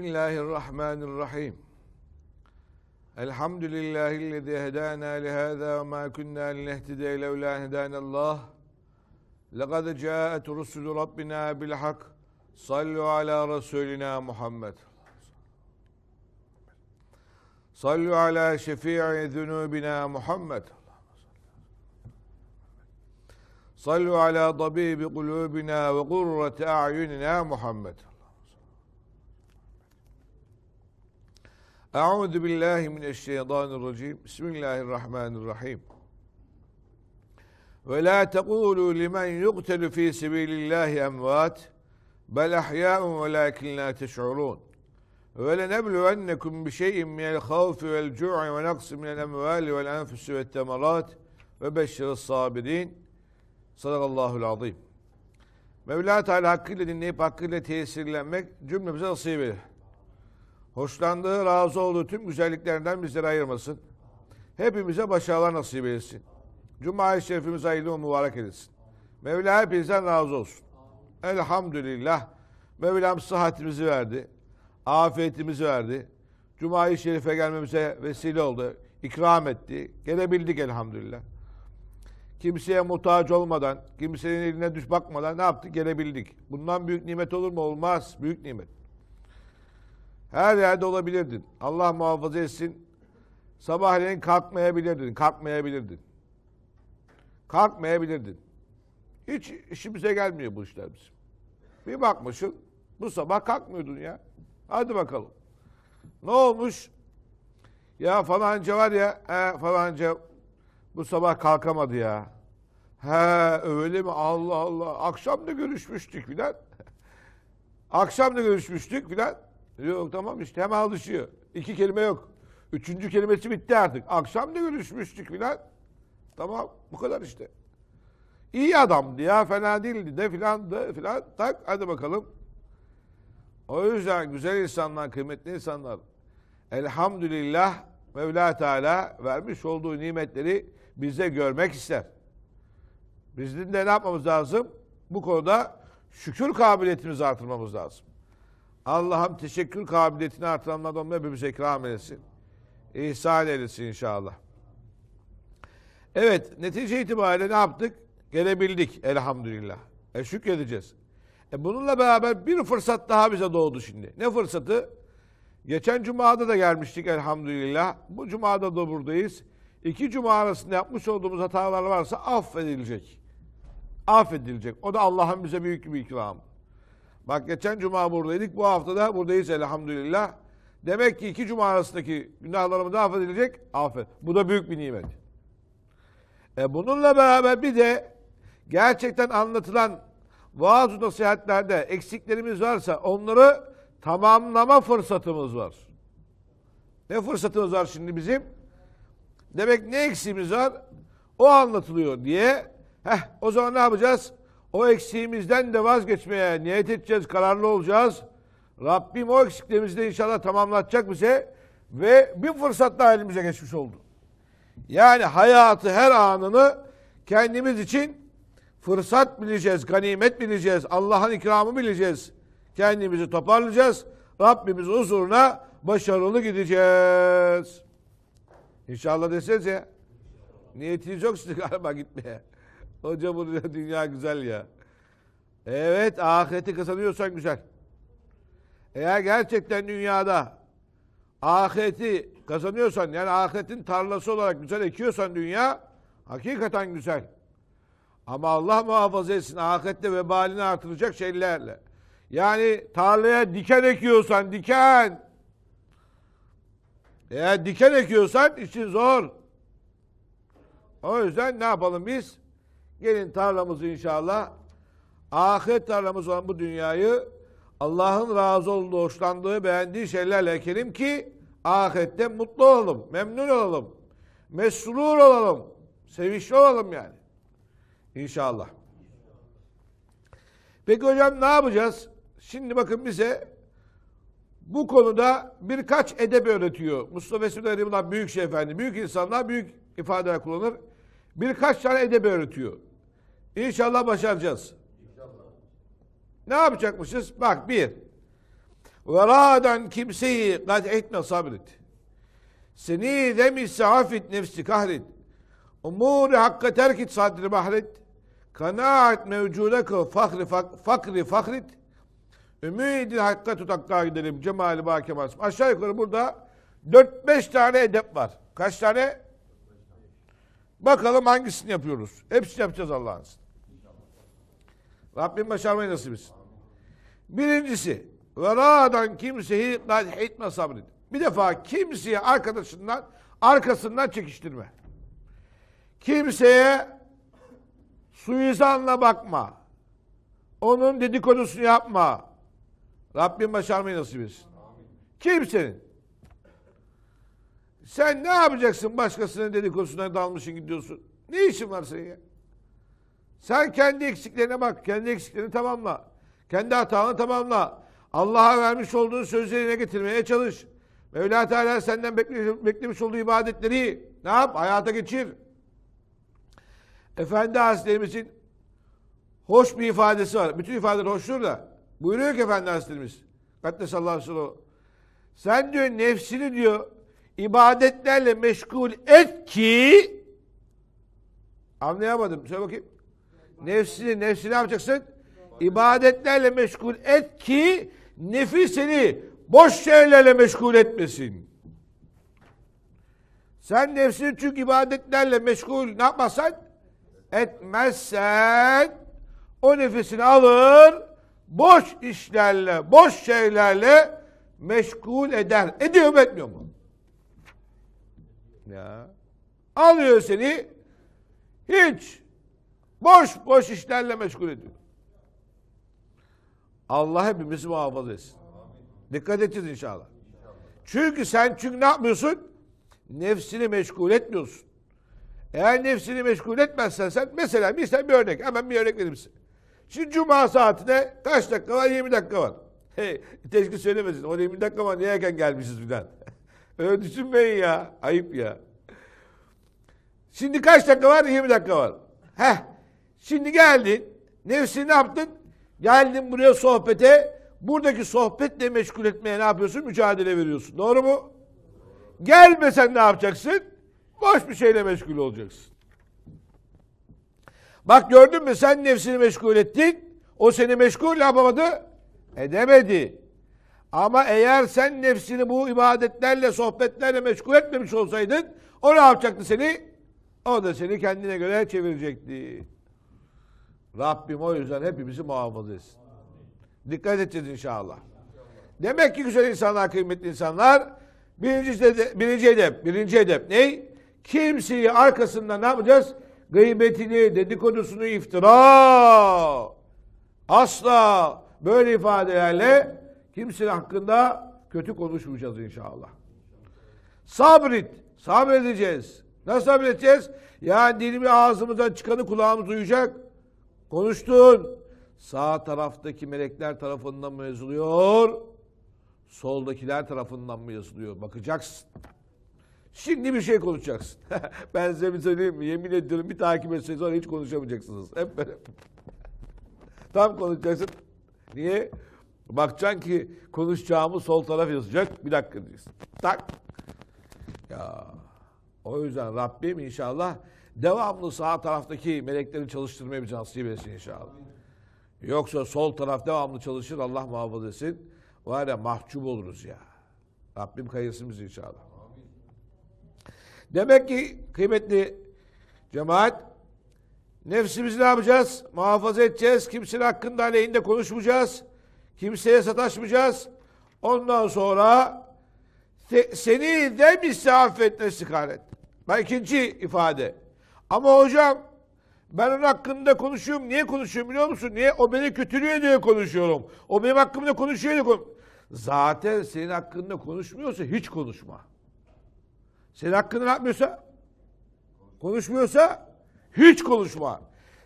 Bismillahirrahmanirrahim. Elhamdülillahi'llezî hedâna lihâzâ ve mâ kunnâ linehtedîye levlâ hedânallâh. Laqad câet rusulü rabbinâ bil hak. Sallu ala resulina Muhammed. Sallu ala şefii zunubina Muhammed. Sallu ala tabibi kulubina ve kurrete a'yunina Muhammed. Euzu billahi mineşşeytanirracim. Bismillahirrahmanirrahim. Ve la tekulu limen yuqtalu fi sabilillahi emvat bel ahya'un velakin la teş'urun. Ve lenebluvennekum bi şey'in minel havfi vel cu'i ve naqsi minel emvali vel enfusi ve temerat ve beşşiriz sabirin. Sadakallahu'l azim. Mevla Teala hakkıyla dinleyip hakkıyla tesirlenmek cümlemize nasip eder. Hoşlandığı, razı olduğu tüm güzelliklerinden bizleri ayırmasın. Hepimize başarılar nasip etsin. Cuma-i Şerifimiz hayırlı ve mübarek edilsin. Mevla hepinizden razı olsun. Elhamdülillah. Mevlam sıhhatimizi verdi. Afiyetimizi verdi. Cuma-i Şerif'e gelmemize vesile oldu. İkram etti. Gelebildik elhamdülillah. Kimseye muhtaç olmadan, kimsenin eline düş bakmadan ne yaptık? Gelebildik. Bundan büyük nimet olur mu? Olmaz. Büyük nimet. Her yerde olabilirdin. Allah muhafaza etsin. Sabahleyin kalkmayabilirdin. Kalkmayabilirdin. Kalkmayabilirdin. Hiç işimize gelmiyor bu işler bizim. Bir bakmışsın bu sabah kalkmıyordun ya. Hadi bakalım. Ne olmuş? Ya falanca var ya e, falanca bu sabah kalkamadı ya. He öyle mi? Allah Allah. Akşam da görüşmüştük filan. Akşam da görüşmüştük filan. Yok tamam işte hemen alışıyor. İki kelime yok. Üçüncü kelimesi bitti artık. Akşam da görüşmüştük filan. Tamam bu kadar işte. İyi adamdı ya fena değildi de filan da filan. Tak hadi bakalım. O yüzden güzel insanlar, kıymetli insanlar elhamdülillah Mevla Teala vermiş olduğu nimetleri bize görmek ister. Bizim de ne yapmamız lazım? Bu konuda şükür kabiliyetimizi artırmamız lazım. Allah'ım teşekkür kabiliyetini artıran adamla hepimize ikram etsin. İhsan eylesin inşallah. Evet, netice itibariyle ne yaptık? Gelebildik elhamdülillah. E şükredeceğiz. E bununla beraber bir fırsat daha bize doğdu şimdi. Ne fırsatı? Geçen cumada da gelmiştik elhamdülillah. Bu cumada da buradayız. İki cuma arasında yapmış olduğumuz hatalar varsa affedilecek. Affedilecek. O da Allah'ın bize büyük bir ikramı. Bak geçen cuma buradaydık. Bu hafta da buradayız elhamdülillah. Demek ki iki cuma arasındaki günahlarımız da affedilecek. Affet. Bu da büyük bir nimet. E bununla beraber bir de gerçekten anlatılan vaaz nasihatlerde eksiklerimiz varsa onları tamamlama fırsatımız var. Ne fırsatımız var şimdi bizim? Demek ne eksiğimiz var? O anlatılıyor diye. Heh, o zaman ne yapacağız? O eksiğimizden de vazgeçmeye niyet edeceğiz, kararlı olacağız. Rabbim o eksikliğimizi de inşallah tamamlatacak bize ve bir fırsat daha elimize geçmiş oldu. Yani hayatı her anını kendimiz için fırsat bileceğiz, ganimet bileceğiz, Allah'ın ikramı bileceğiz. Kendimizi toparlayacağız. Rabbimiz huzuruna başarılı gideceğiz. İnşallah deseniz ya. Niyetiniz yok siz galiba gitmeye. Hocam burada dünya güzel ya. Evet ahireti kazanıyorsan güzel. Eğer gerçekten dünyada ahireti kazanıyorsan yani ahiretin tarlası olarak güzel ekiyorsan dünya hakikaten güzel. Ama Allah muhafaza etsin ahirette vebalini artıracak şeylerle. Yani tarlaya diken ekiyorsan diken. Eğer diken ekiyorsan işin zor. O yüzden ne yapalım biz? Gelin tarlamızı inşallah ahiret tarlamız olan bu dünyayı Allah'ın razı olduğu, hoşlandığı, beğendiği şeylerle ekelim ki ahirette mutlu olalım, memnun olalım, mesulur olalım, sevinçli olalım yani. İnşallah. Peki hocam ne yapacağız? Şimdi bakın bize bu konuda birkaç edep öğretiyor. Mustafa Esmed Erimullah büyük şey efendi. Büyük insanlar büyük ifadeler kullanır. Birkaç tane edep öğretiyor. İnşallah başaracağız. Ne yapacakmışız? Bak bir. Ve raden kimseyi kat etme sabret. Seni demişse afit nefsi kahret. Umuri hakka terk et sadri bahret. Kanaat mevcuda kıl fakri, fak, fakri fakrit. Ümidi hakka tutaklığa gidelim. Cemali Bakem Aşağı yukarı burada 4-5 tane edep var. Kaç tane? Bakalım hangisini yapıyoruz. Hepsini yapacağız Allah'ın Rabbim başarmayı nasip etsin. Birincisi, veradan kimseyi etme sabrin. Bir defa kimseye arkadaşından, arkasından çekiştirme. Kimseye suizanla bakma. Onun dedikodusunu yapma. Rabbim başarmayı nasip etsin. Kimsenin sen ne yapacaksın başkasının dedikodusuna dalmışın gidiyorsun? Ne işin var senin ya? Sen kendi eksiklerine bak. Kendi eksiklerini tamamla. Kendi hatanı tamamla. Allah'a vermiş olduğun sözlerine getirmeye çalış. Mevla Teala senden beklemiş olduğu ibadetleri ne yap? Hayata geçir. Efendi Hazretlerimizin hoş bir ifadesi var. Bütün ifadeler hoştur da. Buyuruyor ki Efendi Hazretlerimiz. Kaddesallahu aleyhi ve sellem. Sen diyor nefsini diyor ibadetlerle meşgul et ki anlayamadım. Söyle bakayım. Nefsini, nefsini ne yapacaksın? İbadetlerle meşgul et ki nefi seni boş şeylerle meşgul etmesin. Sen nefsini çünkü ibadetlerle meşgul ne yapmasan? Etmezsen o nefesini alır boş işlerle, boş şeylerle meşgul eder. Ediyor mu etmiyor mu? ya. Alıyor seni hiç boş boş işlerle meşgul ediyor. Allah hepimizi muhafaza etsin. Dikkat edin inşallah. Çünkü sen çünkü ne yapmıyorsun? Nefsini meşgul etmiyorsun. Eğer nefsini meşgul etmezsen sen mesela bir, sen bir örnek hemen bir örnek vereyim size. Şimdi cuma saatine kaç dakika var? 20 dakika var. Hey, teşkil söylemesin. O 20 dakika var. Niye erken gelmişiz birden? Öyle düşünmeyin ya. Ayıp ya. Şimdi kaç dakika var? 20 dakika var. Heh. Şimdi geldin. Nefsini ne yaptın? Geldin buraya sohbete. Buradaki sohbetle meşgul etmeye ne yapıyorsun? Mücadele veriyorsun. Doğru mu? Gelmesen ne yapacaksın? Boş bir şeyle meşgul olacaksın. Bak gördün mü sen nefsini meşgul ettin. O seni meşgul yapamadı. Edemedi. Ama eğer sen nefsini bu ibadetlerle, sohbetlerle meşgul etmemiş olsaydın, o ne yapacaktı seni? O da seni kendine göre çevirecekti. Rabbim o yüzden hepimizi muhafaza etsin. Dikkat edeceğiz inşallah. Demek ki güzel insanlar, kıymetli insanlar birinci, edep, birinci edep, birinci edep ne? Kimseyi arkasında ne yapacağız? Gıybetini, dedikodusunu iftira. Asla böyle ifadelerle Kimsenin hakkında kötü konuşmayacağız inşallah. Sabret. Sabredeceğiz. Nasıl sabredeceğiz? Yani dilimi ağzımızdan çıkanı kulağımız duyacak. Konuştun. Sağ taraftaki melekler tarafından mı yazılıyor? Soldakiler tarafından mı yazılıyor? Bakacaksın. Şimdi bir şey konuşacaksın. ben size bir söyleyeyim mi? Yemin ediyorum bir takip etseniz sonra hiç konuşamayacaksınız. Hep böyle. Tam konuşacaksın. Niye? Bakacaksın ki konuşacağımı sol taraf yazacak. Bir dakika diyeceksin. Tak. Ya o yüzden Rabbim inşallah devamlı sağ taraftaki melekleri çalıştırmaya bir nasip etsin inşallah. Yoksa sol taraf devamlı çalışır Allah muhafaza etsin. Var ya mahcup oluruz ya. Rabbim kayırsın inşallah. Demek ki kıymetli cemaat nefsimizi ne yapacağız? Muhafaza edeceğiz. Kimsenin hakkında aleyhinde konuşmayacağız. Kimseye sataşmayacağız. Ondan sonra seni de affet ne sikaret. Bak ikinci ifade. Ama hocam ben onun hakkında konuşuyorum. Niye konuşuyorum biliyor musun? Niye? O beni kötülüyor diye konuşuyorum. O benim hakkımda konuşuyor diye konuşuyorum. Zaten senin hakkında konuşmuyorsa hiç konuşma. Senin hakkında ne yapmıyorsa? Konuşmuyorsa hiç konuşma.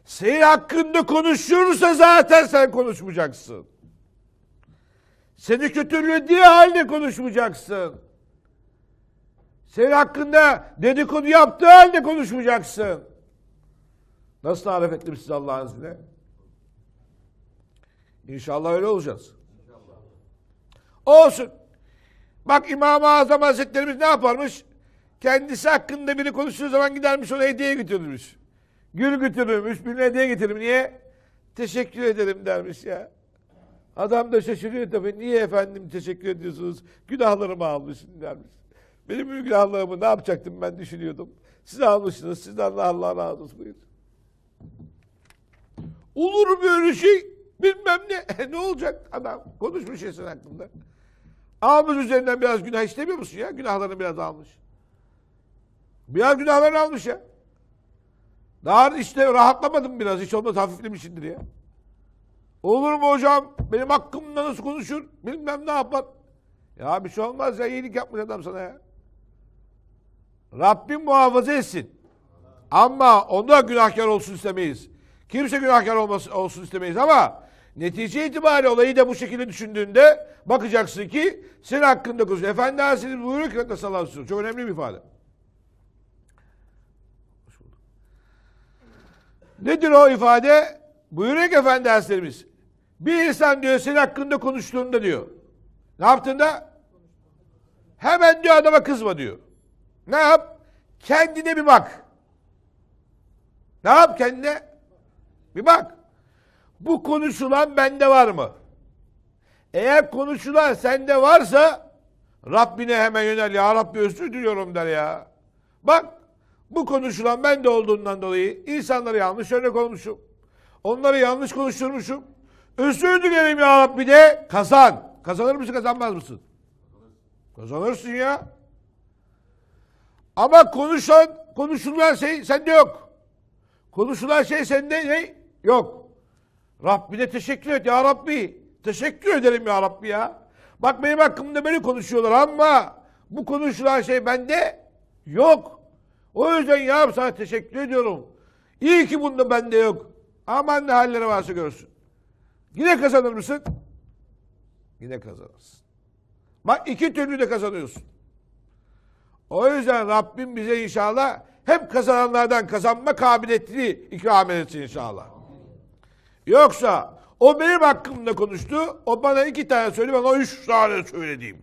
Senin hakkında konuşursa zaten sen konuşmayacaksın. Seni kötülüğü diye halde konuşmayacaksın. Senin hakkında dedikodu yaptığı halde konuşmayacaksın. Nasıl tarif ettim size Allah'ın izniyle? İnşallah öyle olacağız. Olsun. Bak İmam-ı Azam Hazretlerimiz ne yaparmış? Kendisi hakkında biri konuştuğu zaman gidermiş ona hediye götürürmüş. Gül götürürmüş, birine hediye getirir. Niye? Teşekkür ederim dermiş ya. Adam da şaşırıyor tabii. Niye efendim teşekkür ediyorsunuz? Günahlarımı almışsın dermiş. Benim günahlarımı ne yapacaktım ben düşünüyordum. Siz almışsınız. Sizden de Allah razı olsun. Buyur. Olur böyle şey. Bilmem ne. ne olacak adam? Konuşmuş esen aklımda. Almış üzerinden biraz günah istemiyor musun ya? Günahlarını biraz almış. Biraz günahlarını almış ya. Daha işte rahatlamadım biraz. Hiç olmaz hafiflemişsindir ya. Olur mu hocam? Benim hakkımda nasıl konuşur? Bilmem ne yapar. Ya bir şey olmaz ya iyilik yapmış adam sana ya. Rabbim muhafaza etsin. Ama onda günahkar olsun istemeyiz. Kimse günahkar olmasın, olsun istemeyiz ama netice itibariyle olayı da bu şekilde düşündüğünde bakacaksın ki senin hakkında kuzun. Efendi Hazretleri buyuruyor ki Rabbim sallallahu aleyhi Çok önemli bir ifade. Nedir o ifade? Buyuruyor ki Efendi Hazretlerimiz. Bir insan diyor senin hakkında konuştuğunda diyor. Ne yaptın da? Hemen diyor adama kızma diyor. Ne yap? Kendine bir bak. Ne yap kendine? Bir bak. Bu konuşulan bende var mı? Eğer konuşulan sende varsa Rabbine hemen yönel ya Rabbi özür diliyorum der ya. Bak bu konuşulan bende olduğundan dolayı insanları yanlış örnek olmuşum. Onları yanlış konuşturmuşum. Özür dilerim ya Rabbi de kazan. Kazanır mısın kazanmaz mısın? Kazanırsın ya. Ama konuşan, konuşulan şey sende yok. Konuşulan şey sende ne? Yok. Rabbine teşekkür et ya Rabbi. Teşekkür ederim ya Rabbi ya. Bak benim hakkımda böyle konuşuyorlar ama bu konuşulan şey bende yok. O yüzden ya sana teşekkür ediyorum. İyi ki bunda bende yok. Aman ne halleri varsa görsün. Yine kazanır mısın? Yine kazanırsın. Bak iki türlü de kazanıyorsun. O yüzden Rabbim bize inşallah hep kazananlardan kazanma kabiliyetini ikram etsin inşallah. Yoksa o benim hakkımda konuştu. O bana iki tane söyledi. Ben o üç tane söylediğim.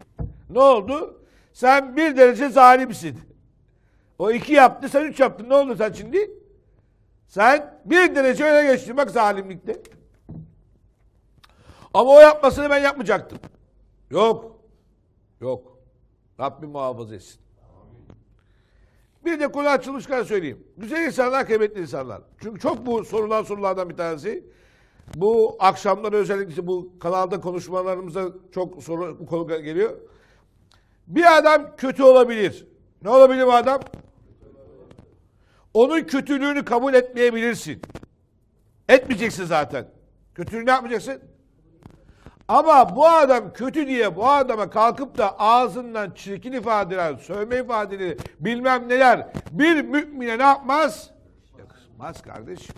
Ne oldu? Sen bir derece zalimsin. O iki yaptı. Sen üç yaptın. Ne oldu sen şimdi? Sen bir derece öne geçtin. Bak zalimlikte. Ama o yapmasını ben yapmayacaktım. Yok. Yok. Rabbim muhafaza etsin. Bir de konu açılmışken söyleyeyim. Güzel insanlar, kıymetli insanlar. Çünkü çok bu sorulan sorulardan bir tanesi. Bu akşamları özellikle bu kanalda konuşmalarımıza çok soru bu konu geliyor. Bir adam kötü olabilir. Ne olabilir bu adam? Onun kötülüğünü kabul etmeyebilirsin. Etmeyeceksin zaten. Kötülüğünü ne yapmayacaksın? Ama bu adam kötü diye bu adama kalkıp da ağzından çirkin ifadeler, sövme ifadeleri, bilmem neler bir mümine ne yapmaz? Yakışmaz kardeşim.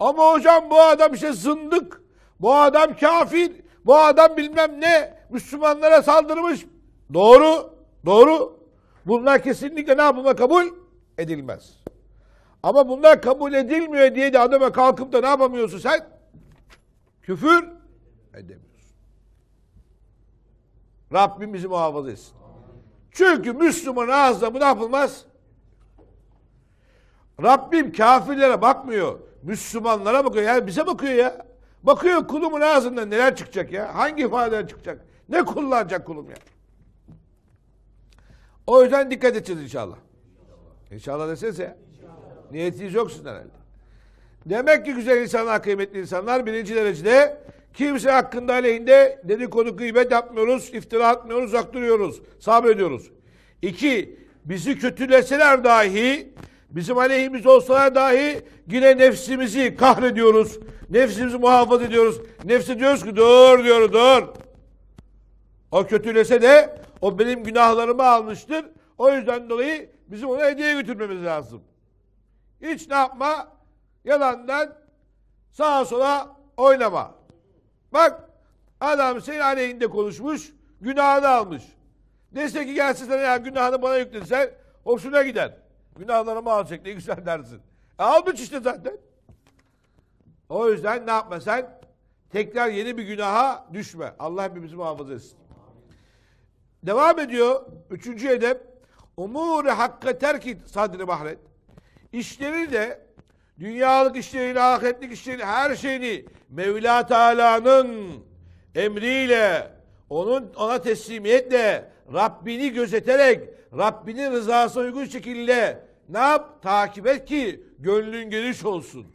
Ama hocam bu adam işte zındık, bu adam kafir, bu adam bilmem ne Müslümanlara saldırmış. Doğru, doğru. Bunlar kesinlikle ne yapma kabul edilmez. Ama bunlar kabul edilmiyor diye de adama kalkıp da ne yapamıyorsun sen? Küfür edemiyor. Rabbim bizi muhafaza etsin. Çünkü Müslüman ağzına bu ne yapılmaz? Rabbim kafirlere bakmıyor. Müslümanlara bakıyor. Yani bize bakıyor ya. Bakıyor kulumun ağzından neler çıkacak ya. Hangi ifadeler çıkacak. Ne kullanacak kulum ya. O yüzden dikkat edeceğiz inşallah. İnşallah deseniz ya. Niyetiniz yoksun herhalde. Demek ki güzel insanlar, kıymetli insanlar birinci derecede Kimse hakkında aleyhinde dedikodu gıybet yapmıyoruz, iftira atmıyoruz, uzak sabrediyoruz. İki, bizi kötüleseler dahi, bizim aleyhimiz olsalar dahi yine nefsimizi kahrediyoruz. Nefsimizi muhafaza ediyoruz. Nefsi diyoruz ki dur diyor dur. O kötülese de o benim günahlarımı almıştır. O yüzden dolayı bizim ona hediye götürmemiz lazım. Hiç ne yapma? Yalandan sağa sola oynama. Bak adam senin aleyhinde konuşmuş, günahını almış. Dese ki gelsin sana ya günahını bana yüklesen hoşuna gider. Günahlarımı alacak ne güzel dersin. E, almış işte zaten. O yüzden ne yapma sen? Tekrar yeni bir günaha düşme. Allah hepimizi muhafaza etsin. Devam ediyor. Üçüncü edep. Umur hakka terki sadri bahret. İşleri de dünyalık işlerini, ahiretlik işlerini, her şeyini Mevla Teala'nın emriyle, onun ona teslimiyetle, Rabbini gözeterek, Rabbinin rızasına uygun şekilde ne yap? Takip et ki gönlün geniş olsun.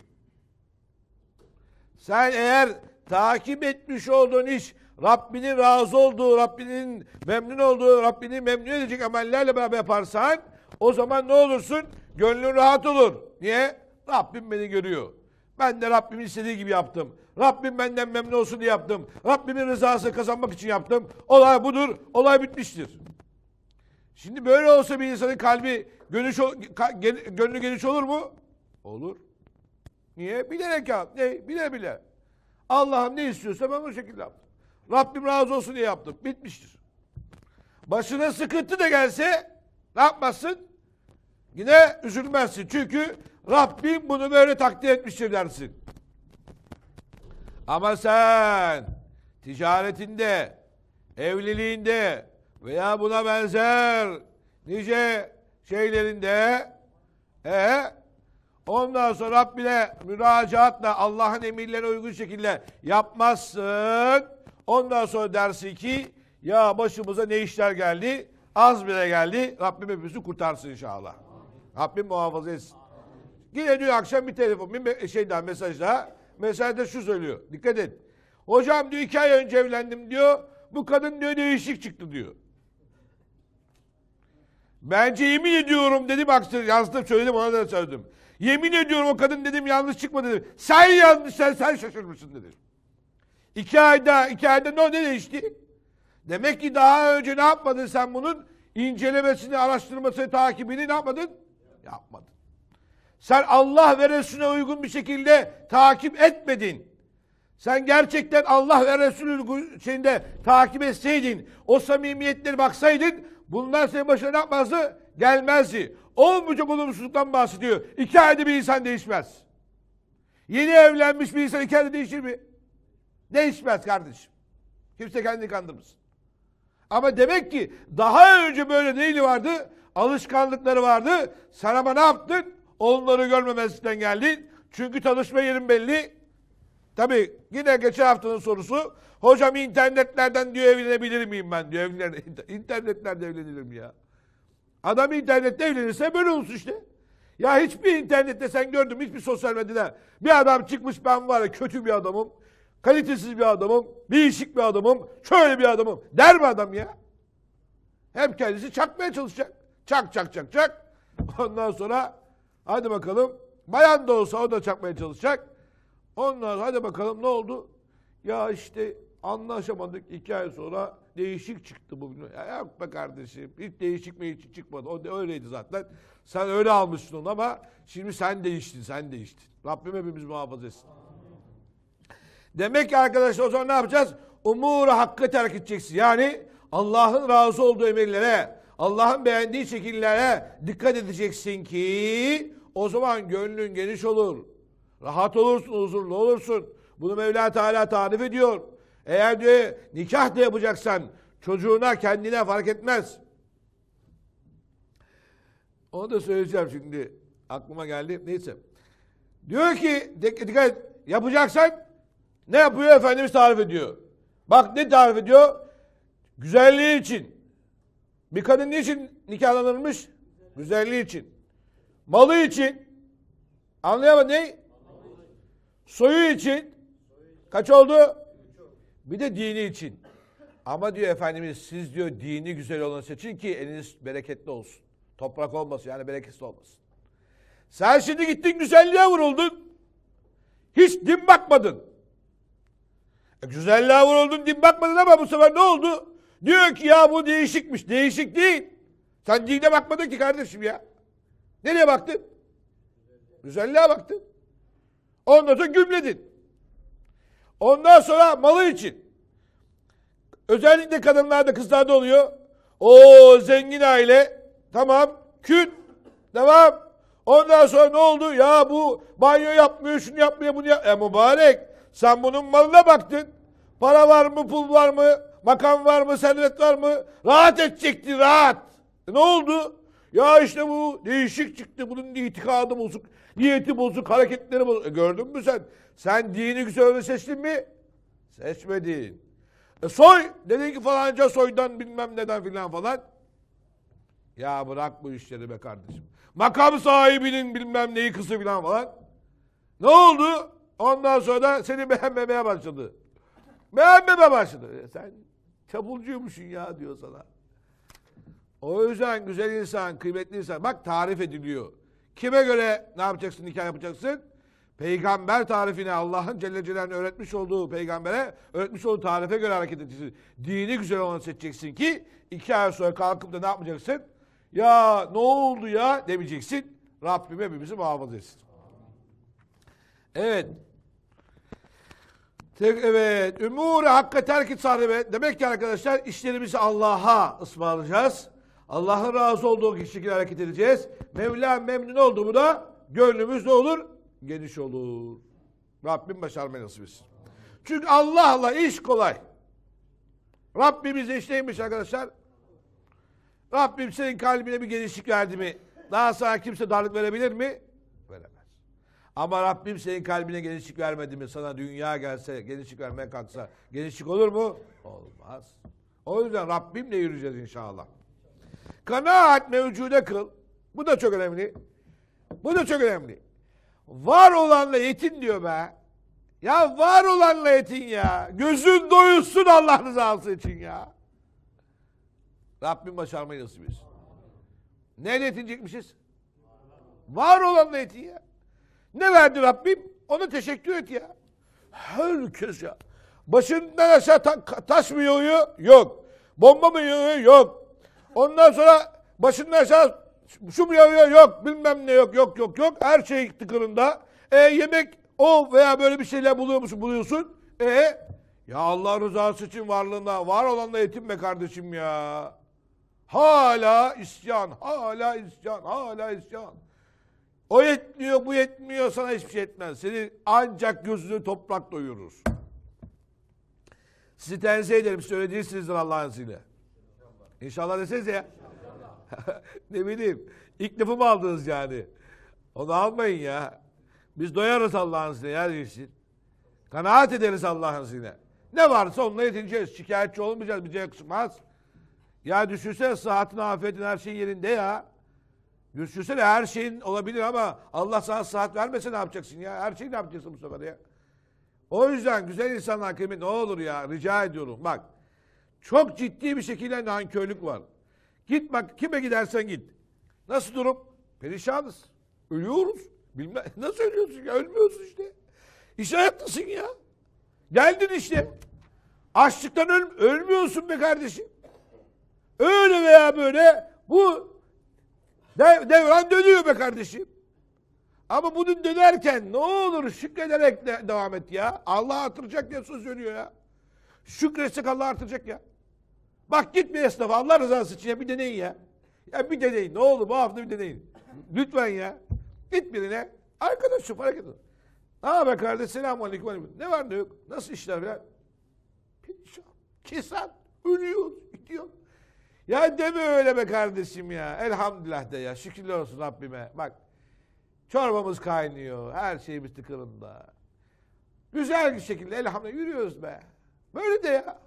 Sen eğer takip etmiş olduğun iş Rabbinin razı olduğu, Rabbinin memnun olduğu, Rabbini memnun edecek amellerle beraber yaparsan o zaman ne olursun? Gönlün rahat olur. Niye? Rabbim beni görüyor. Ben de Rabbimin istediği gibi yaptım. Rabbim benden memnun olsun diye yaptım. Rabbimin rızası kazanmak için yaptım. Olay budur. Olay bitmiştir. Şimdi böyle olsa bir insanın kalbi gönüş, gönlü geniş olur mu? Olur. Niye? Bilerek yap. Ne? Bile bile. Allah'ım ne istiyorsa ben o şekilde yaptım. Rabbim razı olsun diye yaptım. Bitmiştir. Başına sıkıntı da gelse ne yapmazsın? Yine üzülmezsin. Çünkü Rabbim bunu böyle takdir etmiştir dersin. Ama sen ticaretinde, evliliğinde veya buna benzer nice şeylerinde e ondan sonra Rabbine müracaatla Allah'ın emirlerine uygun şekilde yapmazsın. Ondan sonra dersi ki ya başımıza ne işler geldi? Az bile geldi. Rabbim hepimizi kurtarsın inşallah. Rabbim muhafaza etsin. Yine diyor akşam bir telefon, bir şey daha mesaj daha. Mesajda şu söylüyor. Dikkat et. Hocam diyor iki ay önce evlendim diyor. Bu kadın diyor değişik çıktı diyor. Bence yemin ediyorum dedim aksine yazdım söyledim ona da söyledim. Yemin ediyorum o kadın dedim yanlış çıkmadı dedim. Sen yanlış sen sen şaşırmışsın dedim. İki ayda iki ayda ne, ne değişti? Demek ki daha önce ne yapmadın sen bunun incelemesini, araştırmasını, takibini ne yapmadın? Yapmadın. Sen Allah ve Resulüne uygun bir şekilde takip etmedin. Sen gerçekten Allah ve Resulü takip etseydin, o samimiyetleri baksaydın, bunlar senin başına ne yapmazdı? Gelmezdi. Olmayacak olumsuzluktan bahsediyor. İki ayda bir insan değişmez. Yeni evlenmiş bir insan iki ayda değişir mi? Değişmez kardeşim. Kimse kendini kandırmasın. Ama demek ki daha önce böyle neyli vardı? Alışkanlıkları vardı. Sen ama ne yaptın? Onları görmemesinden geldin. Çünkü tanışma yerim belli. Tabii, yine geçen haftanın sorusu. Hocam internetlerden diyor evlenebilir miyim ben diyor. Evlen internetlerden evlenirim ya. Adam internette evlenirse böyle olsun işte. Ya hiçbir internette sen gördüm hiçbir sosyal medyada bir adam çıkmış ben var ya kötü bir adamım. Kalitesiz bir adamım. Değişik bir adamım. Şöyle bir adamım. Der mi adam ya? Hem kendisi çakmaya çalışacak. Çak çak çak çak. Ondan sonra Hadi bakalım. Bayan da olsa o da çakmaya çalışacak. Onlar hadi bakalım ne oldu? Ya işte anlaşamadık iki ay sonra değişik çıktı bugün. Ya be kardeşim. Hiç değişik mi hiç çıkmadı. O de öyleydi zaten. Sen öyle almışsın onu ama şimdi sen değiştin, sen değiştin. Rabbim hepimiz muhafaza etsin. Demek ki arkadaşlar o zaman ne yapacağız? Umuru hakkı terk edeceksin. Yani Allah'ın razı olduğu emirlere, Allah'ın beğendiği şekillere dikkat edeceksin ki o zaman gönlün geniş olur. Rahat olursun, huzurlu olursun. Bunu Mevla Teala tarif ediyor. Eğer diyor nikah da yapacaksan çocuğuna kendine fark etmez. Onu da söyleyeceğim şimdi. Aklıma geldi. Neyse. Diyor ki dikkat et, yapacaksan ne yapıyor Efendimiz tarif ediyor. Bak ne tarif ediyor? Güzelliği için. Bir kadın niçin nikahlanırmış? Güzelliği için. Malı için. Anlayamadın ne? Soyu için. Kaç oldu? Bir de dini için. Ama diyor Efendimiz siz diyor dini güzel olanı seçin ki eliniz bereketli olsun. Toprak olmasın yani bereketsiz olmasın. Sen şimdi gittin güzelliğe vuruldun. Hiç din bakmadın. E, güzelliğe vuruldun din bakmadın ama bu sefer ne oldu? Diyor ki ya bu değişikmiş. Değişik değil. Sen dine bakmadın ki kardeşim ya. Nereye baktın? Güzelliğe baktın. Ondan sonra gümledin. Ondan sonra malı için. Özellikle kadınlarda kızlarda oluyor. O zengin aile. Tamam. Kün. Devam. Ondan sonra ne oldu? Ya bu banyo yapmıyor, şunu yapmıyor, bunu yap. E mübarek. Sen bunun malına baktın. Para var mı, pul var mı, makam var mı, servet var mı? Rahat edecektin, rahat. E ne oldu? Ya işte bu değişik çıktı. Bunun itikadı bozuk, niyeti bozuk, hareketleri bozuk. E gördün mü sen? Sen dini güzel seçtin mi? Seçmedin. E soy. Dedin ki falanca soydan bilmem neden filan falan. Ya bırak bu işleri be kardeşim. Makam sahibinin bilmem neyi kısı filan falan. Ne oldu? Ondan sonra seni beğenmemeye başladı. Beğenmemeye başladı. E sen çapulcuymuşsun ya diyor sana. O yüzden güzel insan, kıymetli insan. Bak tarif ediliyor. Kime göre ne yapacaksın, nikah yapacaksın? Peygamber tarifine, Allah'ın Celle Celal'in öğretmiş olduğu peygambere, öğretmiş olduğu tarife göre hareket edeceksin. Dini güzel olanı seçeceksin ki, iki ay sonra kalkıp da ne yapmayacaksın? Ya ne oldu ya demeyeceksin. Rabbim hepimizi muhafaza etsin. Evet. Tek, evet. Ümûre hakka terk et Demek ki arkadaşlar işlerimizi Allah'a ısmarlayacağız. Allah'ın razı olduğu şekilde hareket edeceğiz. Mevla memnun oldu mu da gönlümüz ne olur? Geniş olur. Rabbim başarmayı nasip etsin. Çünkü Allah'la iş kolay. Rabbimiz iş neymiş arkadaşlar? Rabbim senin kalbine bir genişlik verdi mi? Daha sana kimse darlık verebilir mi? Veremez. Ama Rabbim senin kalbine genişlik vermedi mi? Sana dünya gelse, genişlik vermeye kalksa genişlik olur mu? Olmaz. O yüzden Rabbimle yürüyeceğiz inşallah. Kanaat mevcuda kıl. Bu da çok önemli. Bu da çok önemli. Var olanla yetin diyor be. Ya var olanla yetin ya. Gözün doyulsun Allah rızası için ya. Rabbim başarmayı nasip etsin. Neyle yetinecekmişiz? Var olanla yetin ya. Ne verdi Rabbim? Ona teşekkür et ya. Herkes ya. Başından aşağı ta taş mı yığıyor? Yok. Bomba mı yığıyor? Yok. Ondan sonra başından aşağı şu yok, yok bilmem ne yok yok yok yok her şey tıkırında. E yemek o veya böyle bir şeyler buluyor musun buluyorsun. E ya Allah rızası için varlığına var olanla yetinme kardeşim ya. Hala isyan, hala isyan, hala isyan. O yetmiyor, bu yetmiyor sana hiçbir şey etmez. Seni ancak gözünü toprak doyurur. Sizi tenzih ederim, söylediğinizdir öyle değilsinizdir Allah'ın izniyle. İnşallah desenize ya. ne bileyim. İlk lafı mı aldınız yani? Onu almayın ya. Biz doyarız Allah'ın izniyle ya geçsin. Kanaat ederiz Allah'ın izniyle. Ne varsa onunla yetineceğiz. Şikayetçi olmayacağız. Bize yakışmaz. Ya düşünsene sıhhatin, afiyetin her şeyin yerinde ya. Düşünsene her şeyin olabilir ama Allah sana sıhhat vermese ne yapacaksın ya? Her şeyi ne yapacaksın bu sefer ya? O yüzden güzel insanlar kıymetli ne olur ya rica ediyorum. Bak çok ciddi bir şekilde nankörlük var. Git bak kime gidersen git. Nasıl durum? Perişanız. Ölüyoruz. Bilmem, nasıl ölüyorsun ya? Ölmüyorsun işte. İş hayattasın ya. Geldin işte. Açlıktan öl ölmüyorsun be kardeşim. Öyle veya böyle bu dev devran dönüyor be kardeşim. Ama bunu dönerken ne olur şükrederek de devam et ya. Allah artıracak diye söz veriyor ya. Şükretsek Allah artıracak ya. Bak git bir esnafa Allah rızası için ya bir deneyin ya. Ya bir deneyin ne oldu bu hafta bir deneyin. Lütfen ya. Git birine. Arkadaş şu fark edin. Ne haber kardeş selamun aleyküm aleyküm. Ne var ne yok. Nasıl işler ya? Perişan. Kesan. Ölüyor. Gidiyor. Ya deme öyle be kardeşim ya. Elhamdülillah de ya. Şükürler olsun Rabbime. Bak. Çorbamız kaynıyor. Her şeyimiz tıkırında. Güzel bir şekilde elhamdülillah yürüyoruz be. Böyle de ya.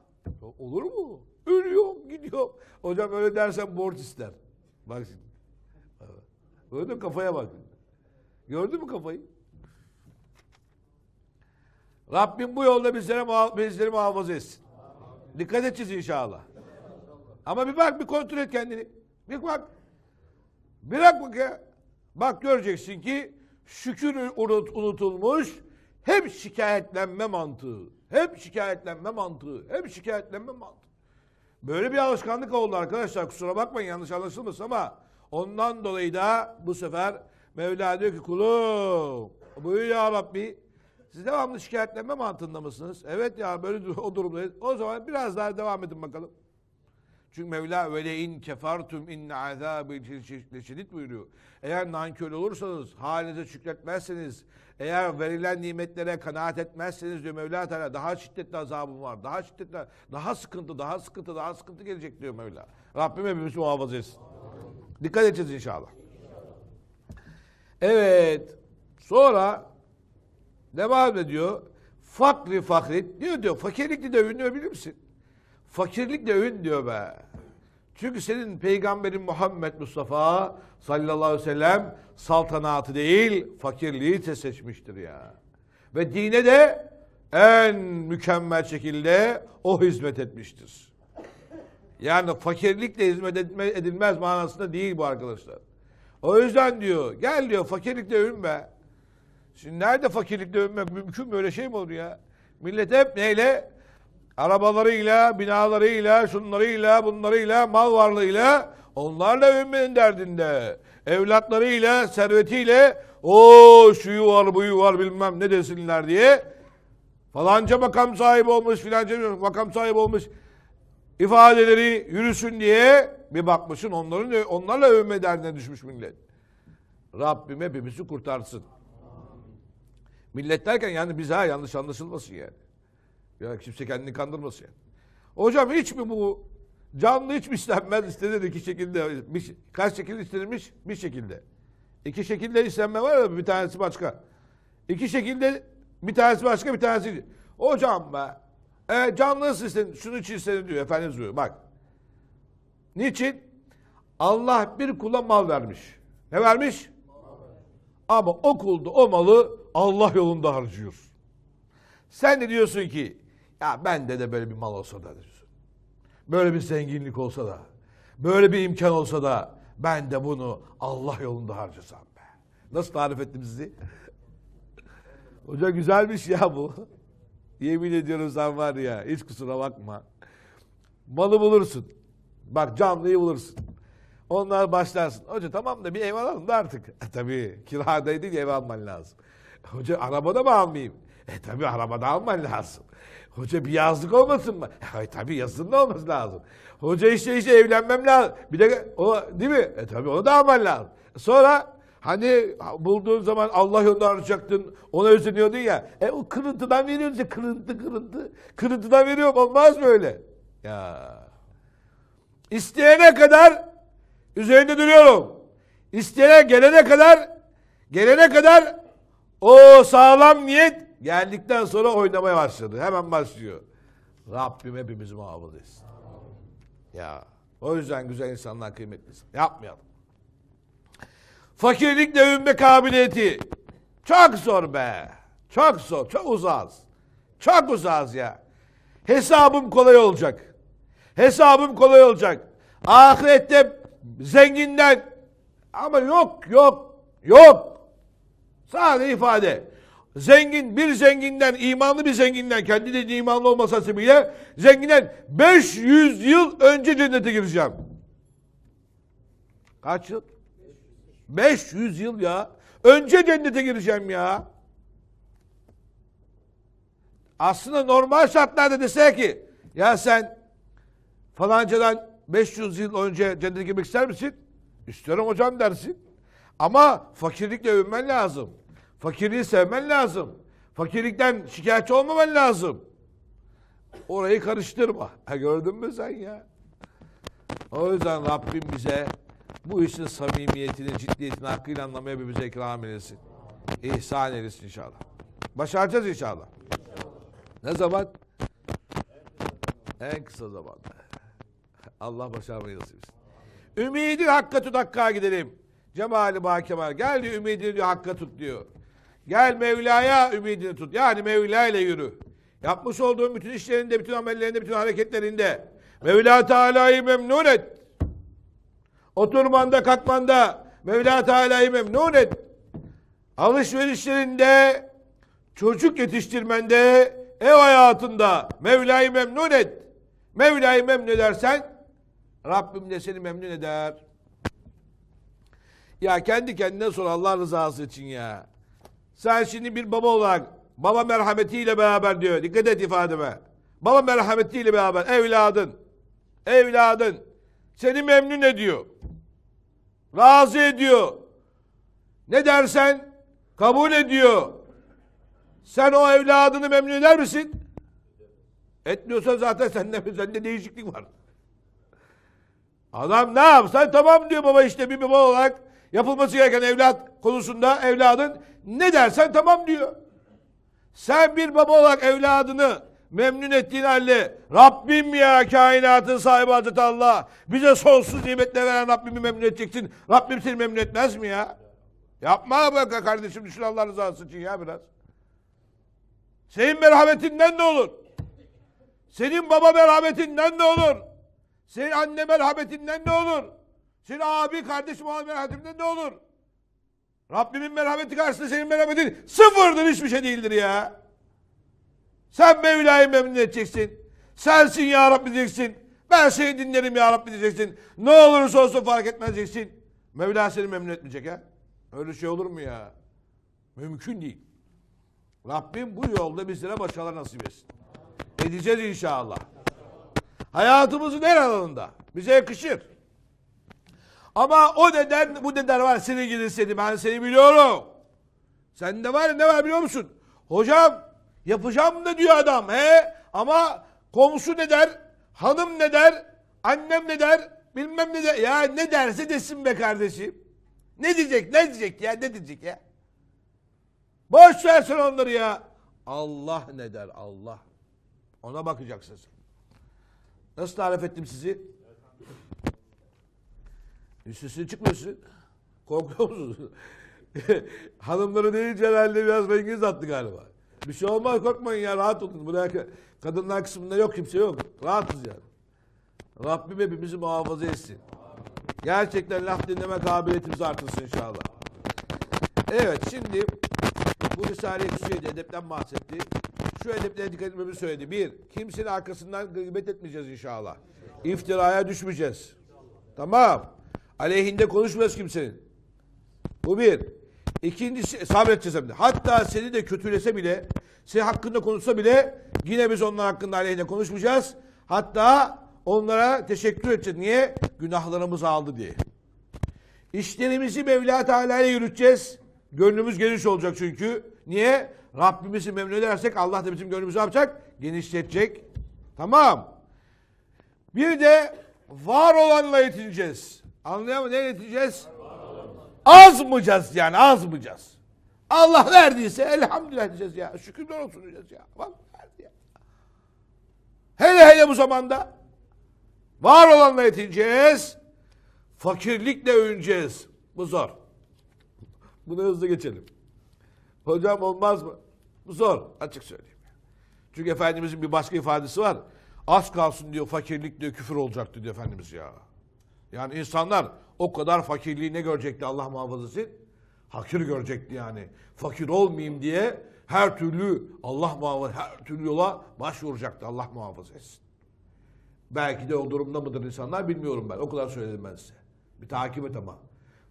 Olur mu? Ölüyorum gidiyorum. Hocam öyle dersen borç ister. Bak şimdi. Öyle kafaya bak. Gördün mü kafayı? Rabbim bu yolda bizleri, muha bizleri muhafaza etsin. Amin. Dikkat edeceğiz inşallah. Ama bir bak bir kontrol et kendini. Bir bak. Bir bak bak ya. Bak göreceksin ki şükür unut, unutulmuş. Hep şikayetlenme mantığı. Hep şikayetlenme mantığı. Hep şikayetlenme mantığı. Böyle bir alışkanlık oldu arkadaşlar. Kusura bakmayın yanlış anlaşılmasın ama ondan dolayı da bu sefer Mevla diyor ki kulum buyur ya Rabbi. Siz devamlı şikayetlenme mantığında mısınız? Evet ya böyle o durumda O zaman biraz daha devam edin bakalım. Çünkü Mevla öyle in kefartum in azabı leşedit buyuruyor. Eğer nankör olursanız, halinize şükretmezseniz, eğer verilen nimetlere kanaat etmezseniz diyor Mevla Teala daha şiddetli azabım var. Daha şiddetli, daha sıkıntı, daha sıkıntı, daha sıkıntı gelecek diyor Mevla. Rabbim hepimizi muhafaza etsin. Dikkat edeceğiz inşallah. Evet. Sonra devam ediyor. Fakri fakri. Diyor diyor. Fakirlikle de övünüyor bilir misin? Fakirlikle övün diyor be. Çünkü senin peygamberin Muhammed Mustafa sallallahu aleyhi ve sellem saltanatı değil fakirliği de seçmiştir ya. Ve dine de en mükemmel şekilde o hizmet etmiştir. Yani fakirlikle hizmet etme, edilmez manasında değil bu arkadaşlar. O yüzden diyor gel diyor fakirlikle övünme. Şimdi nerede fakirlikle övünmek mümkün mü öyle şey mi olur ya? Millet hep neyle? arabalarıyla, binalarıyla, şunlarıyla, bunlarıyla, mal varlığıyla onlarla ümmenin derdinde. Evlatlarıyla, servetiyle o şuyu var, buyu var bilmem ne desinler diye falanca makam sahibi olmuş, filanca makam sahibi olmuş ifadeleri yürüsün diye bir bakmışsın onların onlarla övme derdine düşmüş millet. Rabbim hepimizi kurtarsın. Millet derken yani biz ha yanlış anlaşılmasın yani. Ya kimse kendini kandırmasın. Hocam hiç mi bu canlı hiç mi istenmez istenir iki şekilde? Bir, kaç şekilde istenilmiş? Bir şekilde. İki şekilde istenme var ya bir tanesi başka. İki şekilde bir tanesi başka bir tanesi. Hocam be e, canlı nasıl istenir? Şunu için istenir diyor Efendimiz diyor. Bak. Niçin? Allah bir kula mal vermiş. Ne vermiş? Ama o kulda o malı Allah yolunda harcıyor. Sen de diyorsun ki ya bende de böyle bir mal olsa da diyorsun. Böyle bir zenginlik olsa da, böyle bir imkan olsa da ben de bunu Allah yolunda harcasam be. Nasıl tarif ettim sizi? Hoca güzelmiş ya bu. Yemin ediyorum sen var ya hiç kusura bakma. Malı bulursun. Bak camlıyı bulursun. Onlar başlarsın. Hoca tamam da bir ev alalım da artık. E tabi kirada ev alman lazım. Hoca arabada mı almayayım? E tabi arabada alman lazım. Hoca bir yazlık olmasın mı? Hay tabii yazında olması lazım. Hoca işte işte evlenmem lazım. Bir de o değil mi? E tabii onu da alman lazım. Sonra hani bulduğun zaman Allah yolunda arayacaktın. Ona özeniyordun ya. E o kırıntıdan veriyorsun işte kırıntı kırıntı. Kırıntıdan veriyorum olmaz mı öyle? Ya. İsteyene kadar üzerinde duruyorum. İsteyene gelene kadar gelene kadar o sağlam niyet Geldikten sonra oynamaya başladı. Hemen başlıyor. Rabbim hepimizi muhafız etsin. Ya. O yüzden güzel insanlar kıymetli. Yapmayalım. Fakirlikle ünbe kabiliyeti. Çok zor be. Çok zor. Çok uzağız. Çok uzağız ya. Hesabım kolay olacak. Hesabım kolay olacak. Ahirette zenginden ama yok yok yok. Sadece ifade. Zengin bir zenginden, imanlı bir zenginden, kendi de imanlı olmasa bile zenginden 500 yıl önce cennete gireceğim. Kaç yıl? 500 yıl ya. Önce cennete gireceğim ya. Aslında normal şartlarda dese ki ya sen falancadan 500 yıl önce cennete girmek ister misin? İstiyorum hocam dersin. Ama fakirlikle övünmen lazım. Fakirliği sevmen lazım. Fakirlikten şikayetçi olmaman lazım. Orayı karıştırma. Ha, gördün mü sen ya? O yüzden Rabbim bize bu işin samimiyetini, ciddiyetini hakkıyla anlamaya bir bize ikram eylesin. İhsan eylesin inşallah. Başaracağız inşallah. Ne zaman? En kısa zamanda. Allah başarmayı nasip etsin. Ümidi hakka tut hakka gidelim. Cemali Bakemal geldi ümidini diyor hakka tut diyor. Gel Mevla'ya ümidini tut. Yani Mevla ile yürü. Yapmış olduğun bütün işlerinde, bütün amellerinde, bütün hareketlerinde Mevla Teala'yı memnun et. Oturmanda, kalkmanda Mevla Teala'yı memnun et. Alışverişlerinde, çocuk yetiştirmende, ev hayatında Mevla'yı memnun et. Mevla'yı memnun edersen Rabbim de seni memnun eder. Ya kendi kendine sor Allah rızası için ya. Sen şimdi bir baba olarak baba merhametiyle beraber diyor. Dikkat et ifademe. Baba merhametiyle beraber evladın, evladın seni memnun ediyor. Razı ediyor. Ne dersen kabul ediyor. Sen o evladını memnun eder misin? Etmiyorsan zaten sende, sende değişiklik var. Adam ne yapsan tamam diyor baba işte bir baba olarak Yapılması gereken evlat konusunda evladın ne dersen tamam diyor. Sen bir baba olarak evladını memnun ettiğin halde Rabbim ya kainatın sahibi Hazreti Allah bize sonsuz nimetle veren Rabbimi memnun edeceksin. Rabbim seni memnun etmez mi ya? Yapma bak kardeşim düşün Allah rızası için ya biraz. Senin merhametinden ne olur. Senin baba merhametinden ne olur. Senin anne merhametinden ne olur. Senin abi kardeş Muhammed merhametinden ne olur? Rabbimin merhameti karşısında senin merhametin sıfırdır hiçbir şey değildir ya. Sen Mevla'yı memnun edeceksin. Sensin ya Rabbi diyeceksin. Ben seni dinlerim ya Rabbi diyeceksin. Ne olursa olsun fark etmez diyeceksin. Mevla seni memnun etmeyecek ha. Öyle şey olur mu ya? Mümkün değil. Rabbim bu yolda bizlere başarılar nasip etsin. Edeceğiz inşallah. Hayatımızın her alanında bize yakışır. Ama o deden bu deden var seni gidin seni ben seni biliyorum. Sen de var ne var biliyor musun? Hocam yapacağım da diyor adam he ama komşu ne der? Hanım ne der? Annem ne der? Bilmem ne der. Ya ne derse desin be kardeşim. Ne diyecek? Ne diyecek ya? Ne diyecek ya? Boş versin onları ya. Allah ne der? Allah. Ona bakacaksınız. Nasıl tarif ettim sizi? Üstüne çıkmıyorsun. Korkuyor musunuz? Hanımları deyince herhalde biraz renginiz attı galiba. Bir şey olmaz korkmayın ya rahat olun. Buraya kadınlar kısmında yok kimse yok. Rahatız yani. Rabbim hepimizi muhafaza etsin. Gerçekten laf dinleme kabiliyetimiz artırsın inşallah. Evet şimdi bu Risale-i Hüseyin'de edepten bahsetti. Şu edeplere dikkat etmemi söyledi. Bir, kimsenin arkasından gıybet etmeyeceğiz inşallah. İftiraya düşmeyeceğiz. Tamam. Aleyhinde konuşmuyoruz kimsenin. Bu bir. İkincisi sabredeceğiz hem de. Hatta seni de kötülese bile, seni hakkında konuşsa bile yine biz onlar hakkında aleyhine konuşmayacağız. Hatta onlara teşekkür edeceğiz. Niye? Günahlarımız aldı diye. İşlerimizi Mevla Teala'ya yürüteceğiz. Gönlümüz geniş olacak çünkü. Niye? Rabbimizi memnun edersek Allah da bizim gönlümüzü yapacak? Genişletecek. Tamam. Bir de var olanla yetineceğiz. Anlayamam ne yeteceğiz? Azmayacağız yani azmayacağız. Allah verdiyse elhamdülillah diyeceğiz ya. Şükürler olsun diyeceğiz ya. Bak verdi ya. Hele hele bu zamanda var olanla yetineceğiz. Fakirlikle övüneceğiz. Bu zor. Bunu hızlı geçelim. Hocam olmaz mı? Bu zor. Açık söyleyeyim. Çünkü Efendimizin bir başka ifadesi var. Az kalsın diyor fakirlik diyor küfür olacaktı diyor Efendimiz ya. Yani insanlar o kadar fakirliği ne görecekti Allah muhafazası? Hakir görecekti yani. Fakir olmayayım diye her türlü Allah muhafaza, her türlü yola başvuracaktı Allah muhafaza etsin. Belki de o durumda mıdır insanlar bilmiyorum ben. O kadar söyledim ben size. Bir takip et ama.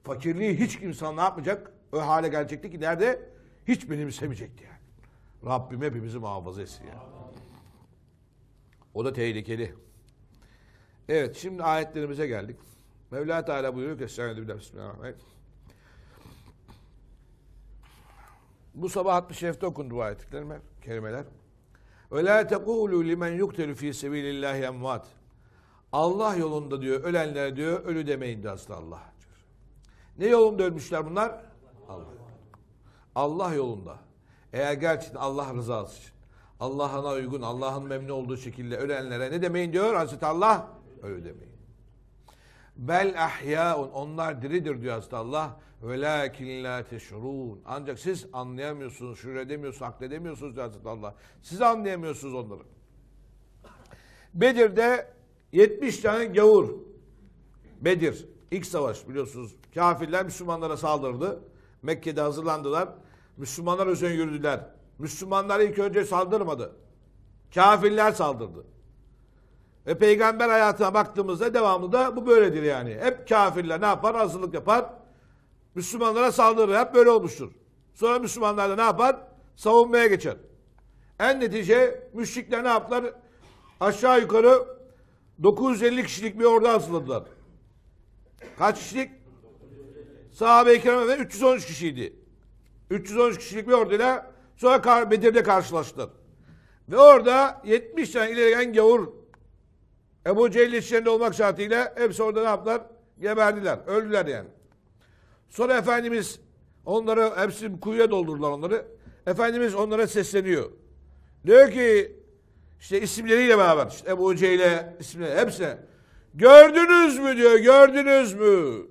Fakirliği hiç insan ne yapmayacak? O hale gelecekti ki nerede? Hiç benimsemeyecekti yani. Rabbim hepimizi muhafaza etsin yani. O da tehlikeli. Evet şimdi ayetlerimize geldik. Mevla Teala buyuruyor ki Bismillahirrahmanirrahim. Bu sabah hatmi şerifte okun dua ettiklerime kelimeler. Ve la tekulu limen yuktelu fi sebilillahi Allah yolunda diyor ölenlere diyor ölü demeyin de aslında Allah. Ne yolunda ölmüşler bunlar? Allah. Allah yolunda. Eğer gerçekten Allah rızası için. Allah'ına uygun, Allah'ın memnun olduğu şekilde ölenlere ne demeyin diyor Hazreti Allah? Ölü demeyin. Bel ahyaun onlar diridir diyor aslında Allah. Ve lakin la teşurun. Ancak siz anlayamıyorsunuz, şüredemiyorsunuz, akledemiyorsunuz diyor aslında Allah. Siz anlayamıyorsunuz onları. Bedir'de 70 tane gavur. Bedir. ilk savaş biliyorsunuz. Kafirler Müslümanlara saldırdı. Mekke'de hazırlandılar. Müslümanlar özen yürüdüler. Müslümanlar ilk önce saldırmadı. Kafirler saldırdı. Ve peygamber hayatına baktığımızda devamlı da bu böyledir yani. Hep kafirler ne yapar? Hazırlık yapar. Müslümanlara saldırır. Hep böyle olmuştur. Sonra Müslümanlar da ne yapar? Savunmaya geçer. En netice müşrikler ne yaptılar? Aşağı yukarı 950 kişilik bir ordu hazırladılar. Kaç kişilik? Sahabe-i Kiram 313 kişiydi. 313 kişilik bir orduyla sonra Bedir'de karşılaştılar. Ve orada 70 tane ileri gelen gavur Ebu Cehil içlerinde olmak şartıyla hepsi orada ne yaptılar? Geberdiler. Öldüler yani. Sonra Efendimiz onları hepsi kuyuya doldurdular onları. Efendimiz onlara sesleniyor. Diyor ki işte isimleriyle beraber işte Ebu Cehil'e isimleri hepsi. gördünüz mü diyor gördünüz mü?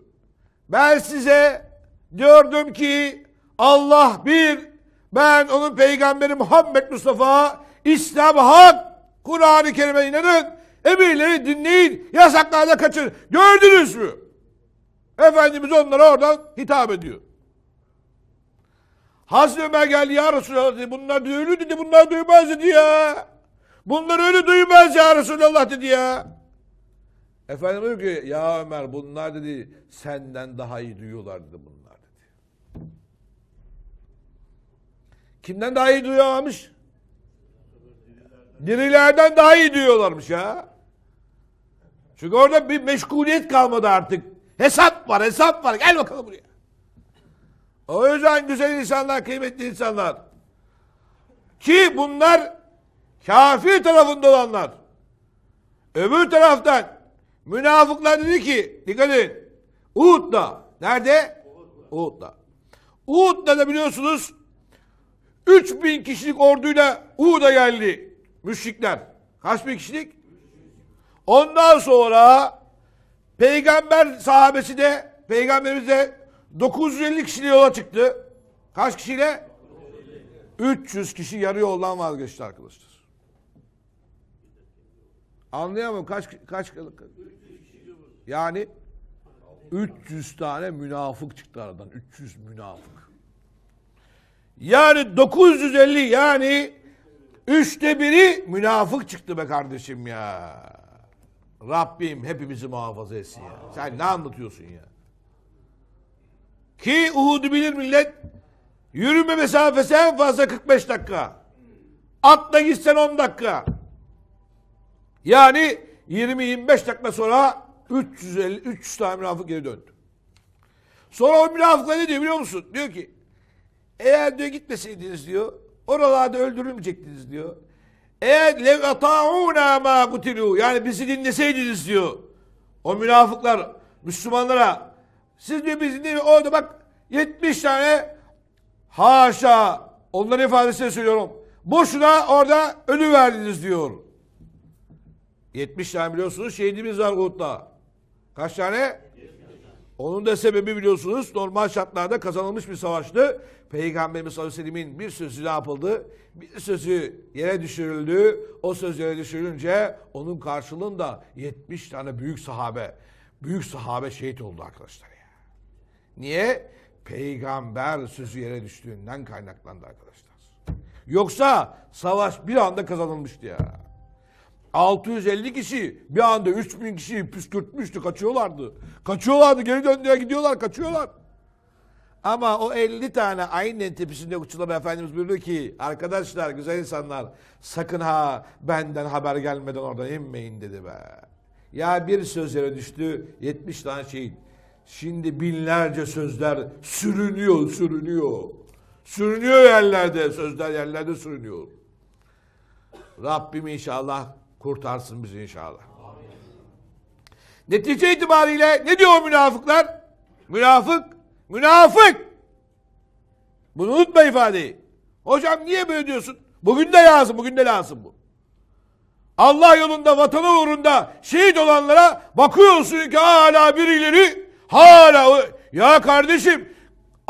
Ben size diyordum ki Allah bir ben onun peygamberi Muhammed Mustafa İslam hak Kur'an-ı Kerim'e inanın Emirleri dinleyin, yasaklarda kaçın. Gördünüz mü? Efendimiz onlara oradan hitap ediyor. Hazreti Ömer geldi ya Resulallah dedi. Bunlar diyor, ölü dedi, bunlar duymaz dedi ya. Bunlar öyle duymaz ya Resulallah dedi ya. Efendim diyor ki ya Ömer bunlar dedi senden daha iyi duyuyorlar dedi bunlar dedi. Kimden daha iyi duyuyorlarmış? Dirilerden daha iyi duyuyorlarmış ya. Çünkü orada bir meşguliyet kalmadı artık. Hesap var, hesap var. Gel bakalım buraya. O yüzden güzel insanlar, kıymetli insanlar. Ki bunlar kafir tarafında olanlar. Öbür taraftan münafıklar dedi ki, dikkat edin. Uhud'da. Nerede? Uhud'da. Uhud'da da biliyorsunuz 3000 kişilik orduyla Uhud'a geldi müşrikler. Kaç bin kişilik? Ondan sonra peygamber sahabesi de peygamberimiz de 950 kişiyle yola çıktı. Kaç kişiyle? 300 kişi yarı yoldan vazgeçti arkadaşlar. Anlayamam kaç kaç yani 300 tane münafık çıktı aradan. 300 münafık. Yani 950 yani üçte biri münafık çıktı be kardeşim ya. Rabbim hepimizi muhafaza etsin ya. Sen ne anlatıyorsun ya? Ki Uhud'u bilir millet. Yürüme mesafesi en fazla 45 dakika. Atla gitsen 10 dakika. Yani 20-25 dakika sonra 350, 300 tane münafık geri döndü. Sonra o münafıklar ne diyor biliyor musun? Diyor ki eğer diyor gitmeseydiniz diyor oralarda öldürülmeyecektiniz diyor. Eğer lev ata'una ma gutilu yani bizi dinleseydiniz diyor. O münafıklar Müslümanlara siz diyor bizi dinle orada bak 70 tane haşa onların ifadesini söylüyorum. Boşuna orada ölü verdiniz diyor. 70 tane biliyorsunuz şehidimiz var Uhud'da. Kaç tane? Onun da sebebi biliyorsunuz normal şartlarda kazanılmış bir savaştı. Peygamberimiz sallallahu aleyhi bir sözü ne yapıldı? Bir sözü yere düşürüldü. O söz yere düşürülünce onun karşılığında 70 tane büyük sahabe, büyük sahabe şehit oldu arkadaşlar. Ya. Niye? Peygamber sözü yere düştüğünden kaynaklandı arkadaşlar. Yoksa savaş bir anda kazanılmıştı ya. 650 kişi bir anda 3000 kişiyi püskürtmüştü kaçıyorlardı. Kaçıyorlardı geri döndüler gidiyorlar kaçıyorlar. Ama o 50 tane aynı tipisinde uçulama Efendimiz buyurdu ki arkadaşlar güzel insanlar sakın ha benden haber gelmeden oradan inmeyin dedi be. Ya bir söz yere düştü 70 tane şehit. Şimdi binlerce sözler sürünüyor sürünüyor. Sürünüyor yerlerde sözler yerlerde sürünüyor. Rabbim inşallah kurtarsın bizi inşallah. Amin. Netice itibariyle ne diyor münafıklar? Münafık, münafık. Bunu unutma ifadeyi. Hocam niye böyle diyorsun? Bugün de lazım, bugün de lazım bu. Allah yolunda, vatanı uğrunda şehit olanlara bakıyorsun ki hala birileri hala ya kardeşim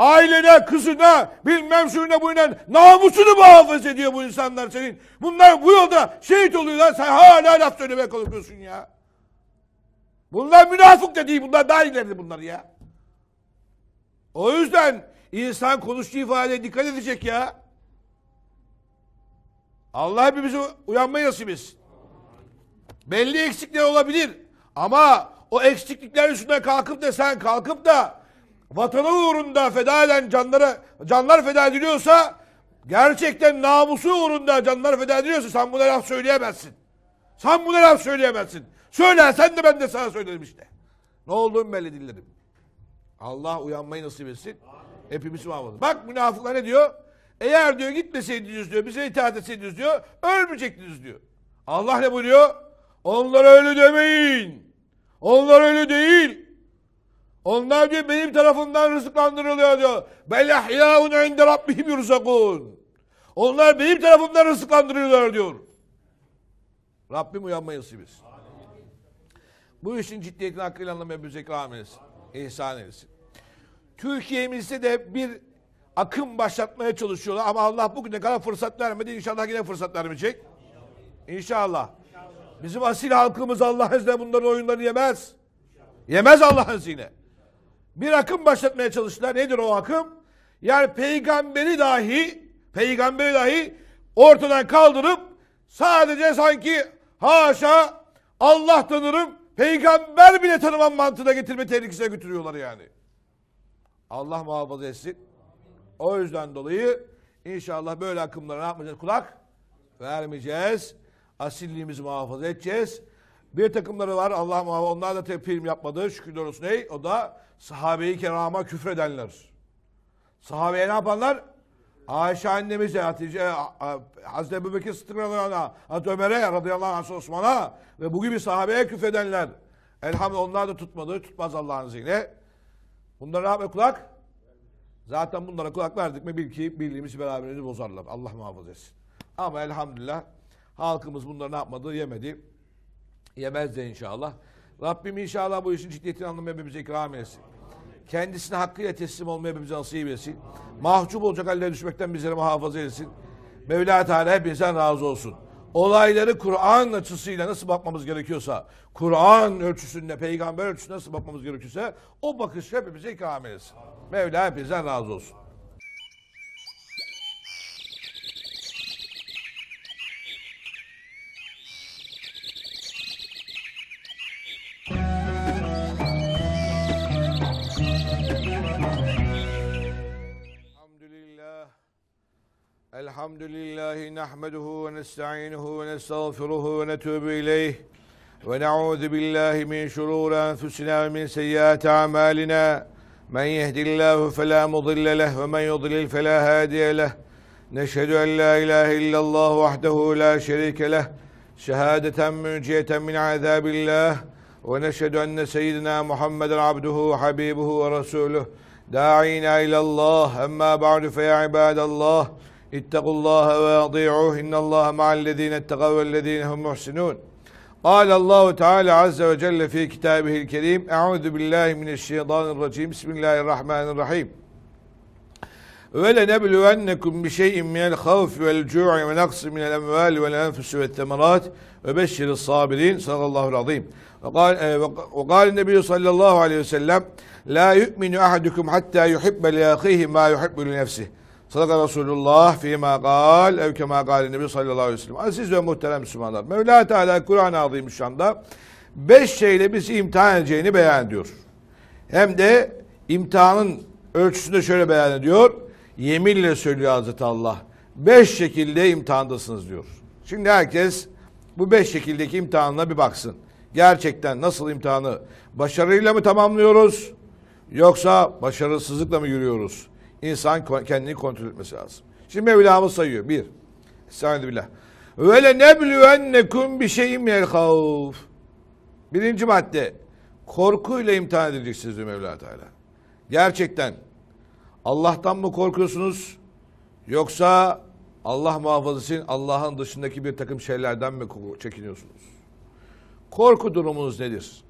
ailene, kızına, bilmem şuyuna buyuna namusunu muhafaza ediyor bu insanlar senin. Bunlar bu yolda şehit oluyorlar sen hala laf söylemeye korkuyorsun ya. Bunlar münafık da değil bunlar daha ileride bunlar ya. O yüzden insan konuştuğu ifade dikkat edecek ya. Allah hepimizi uyanmayı nasip etsin. Belli eksikler olabilir ama o eksiklikler üstüne kalkıp da sen kalkıp da vatanı uğrunda feda eden canlara canlar feda ediliyorsa gerçekten namusu uğrunda canlar feda ediliyorsa sen buna laf söyleyemezsin. Sen buna laf söyleyemezsin. Söyle sen de ben de sana söylerim işte. Ne olduğunu belli dinlerim. Allah uyanmayı nasip etsin. Hepimiz muhafız. Bak münafıklar ne diyor? Eğer diyor gitmeseydiniz diyor, bize itaat etseydiniz diyor, ölmeyecektiniz diyor. Allah ne buyuruyor? Onlara öyle demeyin. Onlar öyle değil. Onlar diyor benim tarafından rızıklandırılıyor diyor. Belahyaun inde rabbihim yurzakun. Onlar benim tarafından rızıklandırılıyor diyor. Rabbim uyanmayı nasip Bu işin ciddiyetini hakkıyla anlamaya bize ikram eylesin. İhsan eylesin. Türkiye'mizde de bir akım başlatmaya çalışıyorlar ama Allah bugüne kadar fırsat vermedi. İnşallah yine fırsat vermeyecek. İnşallah. Bizim asil halkımız Allah'ın izniyle bunların oyunlarını yemez. Yemez Allah'ın izniyle bir akım başlatmaya çalıştılar. Nedir o akım? Yani peygamberi dahi peygamberi dahi ortadan kaldırıp sadece sanki haşa Allah tanırım peygamber bile tanımam mantığına getirme tehlikesine götürüyorlar yani. Allah muhafaza etsin. O yüzden dolayı inşallah böyle akımlara ne yapmayacağız? Kulak vermeyeceğiz. Asilliğimizi muhafaza edeceğiz. Bir takımları var Allah muhafaza onlar da te- film yapmadı şükürler olsun. Ey, o da sahabeyi kerama küfredenler. Sahabeye ne yapanlar? Ayşe annemize, Hatice, Hazreti Ebu Bekir Sıddık radıyallahu Hazreti Ömer'e radıyallahu anh, Osman'a ve bu gibi sahabeye küfredenler. Elhamdülillah onlar da tutmadı, tutmaz Allah'ın izniyle. Bunlara ne yapma kulak? Zaten bunlara kulak verdik mi bil ki birliğimizi beraberimizi bozarlar. Allah muhafaza etsin. Ama elhamdülillah halkımız bunları ne yapmadı, yemedi. Yemez de inşallah. Rabbim inşallah bu işin ciddiyetini anlamaya hepimize ikram etsin. Kendisine hakkıyla teslim olmaya hepimize nasip etsin. Mahcup olacak hallere düşmekten bizleri muhafaza etsin. Mevla Teala hepinizden razı olsun. Olayları Kur'an açısıyla nasıl bakmamız gerekiyorsa, Kur'an ölçüsünde, peygamber ölçüsünde nasıl bakmamız gerekiyorsa o bakış hepimize ikram etsin. Mevla hepinizden razı olsun. الحمد لله نحمده ونستعينه ونستغفره ونتوب إليه ونعوذ بالله من شرور أنفسنا ومن سيئات أعمالنا من يهدي الله فلا مضل له ومن يضلل فلا هادي له نشهد أن لا إله إلا الله وحده لا شريك له شهادة منجية من عذاب الله ونشهد أن سيدنا محمد عبده وحبيبه ورسوله داعينا إلى الله أما بعد فيا عباد الله اتقوا الله وأطيعوه إن الله مع الذين اتقوا والذين هم محسنون قال الله تعالى عز وجل في كتابه الكريم أعوذ بالله من الشيطان الرجيم بسم الله الرحمن الرحيم ولنبلونكم بشيء من الخوف والجوع ونقص من الأموال والأنفس والثمرات وبشر الصابرين صلى الله العظيم وقال, وقال النبي صلى الله عليه وسلم لا يؤمن أحدكم حتى يحب لأخيه ما يحب لنفسه Sadaka Resulullah fîmâ gâl ev kemâ gâli nebi sallallahu aleyhi ve sellem. Aziz ve muhterem Müslümanlar. Mevla Teala Kur'an-ı Azimüşşan'da beş şeyle bizi imtihan edeceğini beyan ediyor. Hem de imtihanın ölçüsünde şöyle beyan ediyor. Yeminle söylüyor Hazreti Allah. Beş şekilde imtihandasınız diyor. Şimdi herkes bu beş şekildeki imtihanına bir baksın. Gerçekten nasıl imtihanı başarıyla mı tamamlıyoruz? Yoksa başarısızlıkla mı yürüyoruz? İnsan kendini kontrol etmesi lazım. Şimdi Mevlamız sayıyor. Bir. Estağfirullah. Ve ne neblüvennekum bir şeyim yer, havf. Birinci madde. Korkuyla imtihan edeceksiniz diyor Mevla Teala. Gerçekten Allah'tan mı korkuyorsunuz? Yoksa Allah muhafazası Allah'ın dışındaki bir takım şeylerden mi çekiniyorsunuz? Korku durumunuz nedir?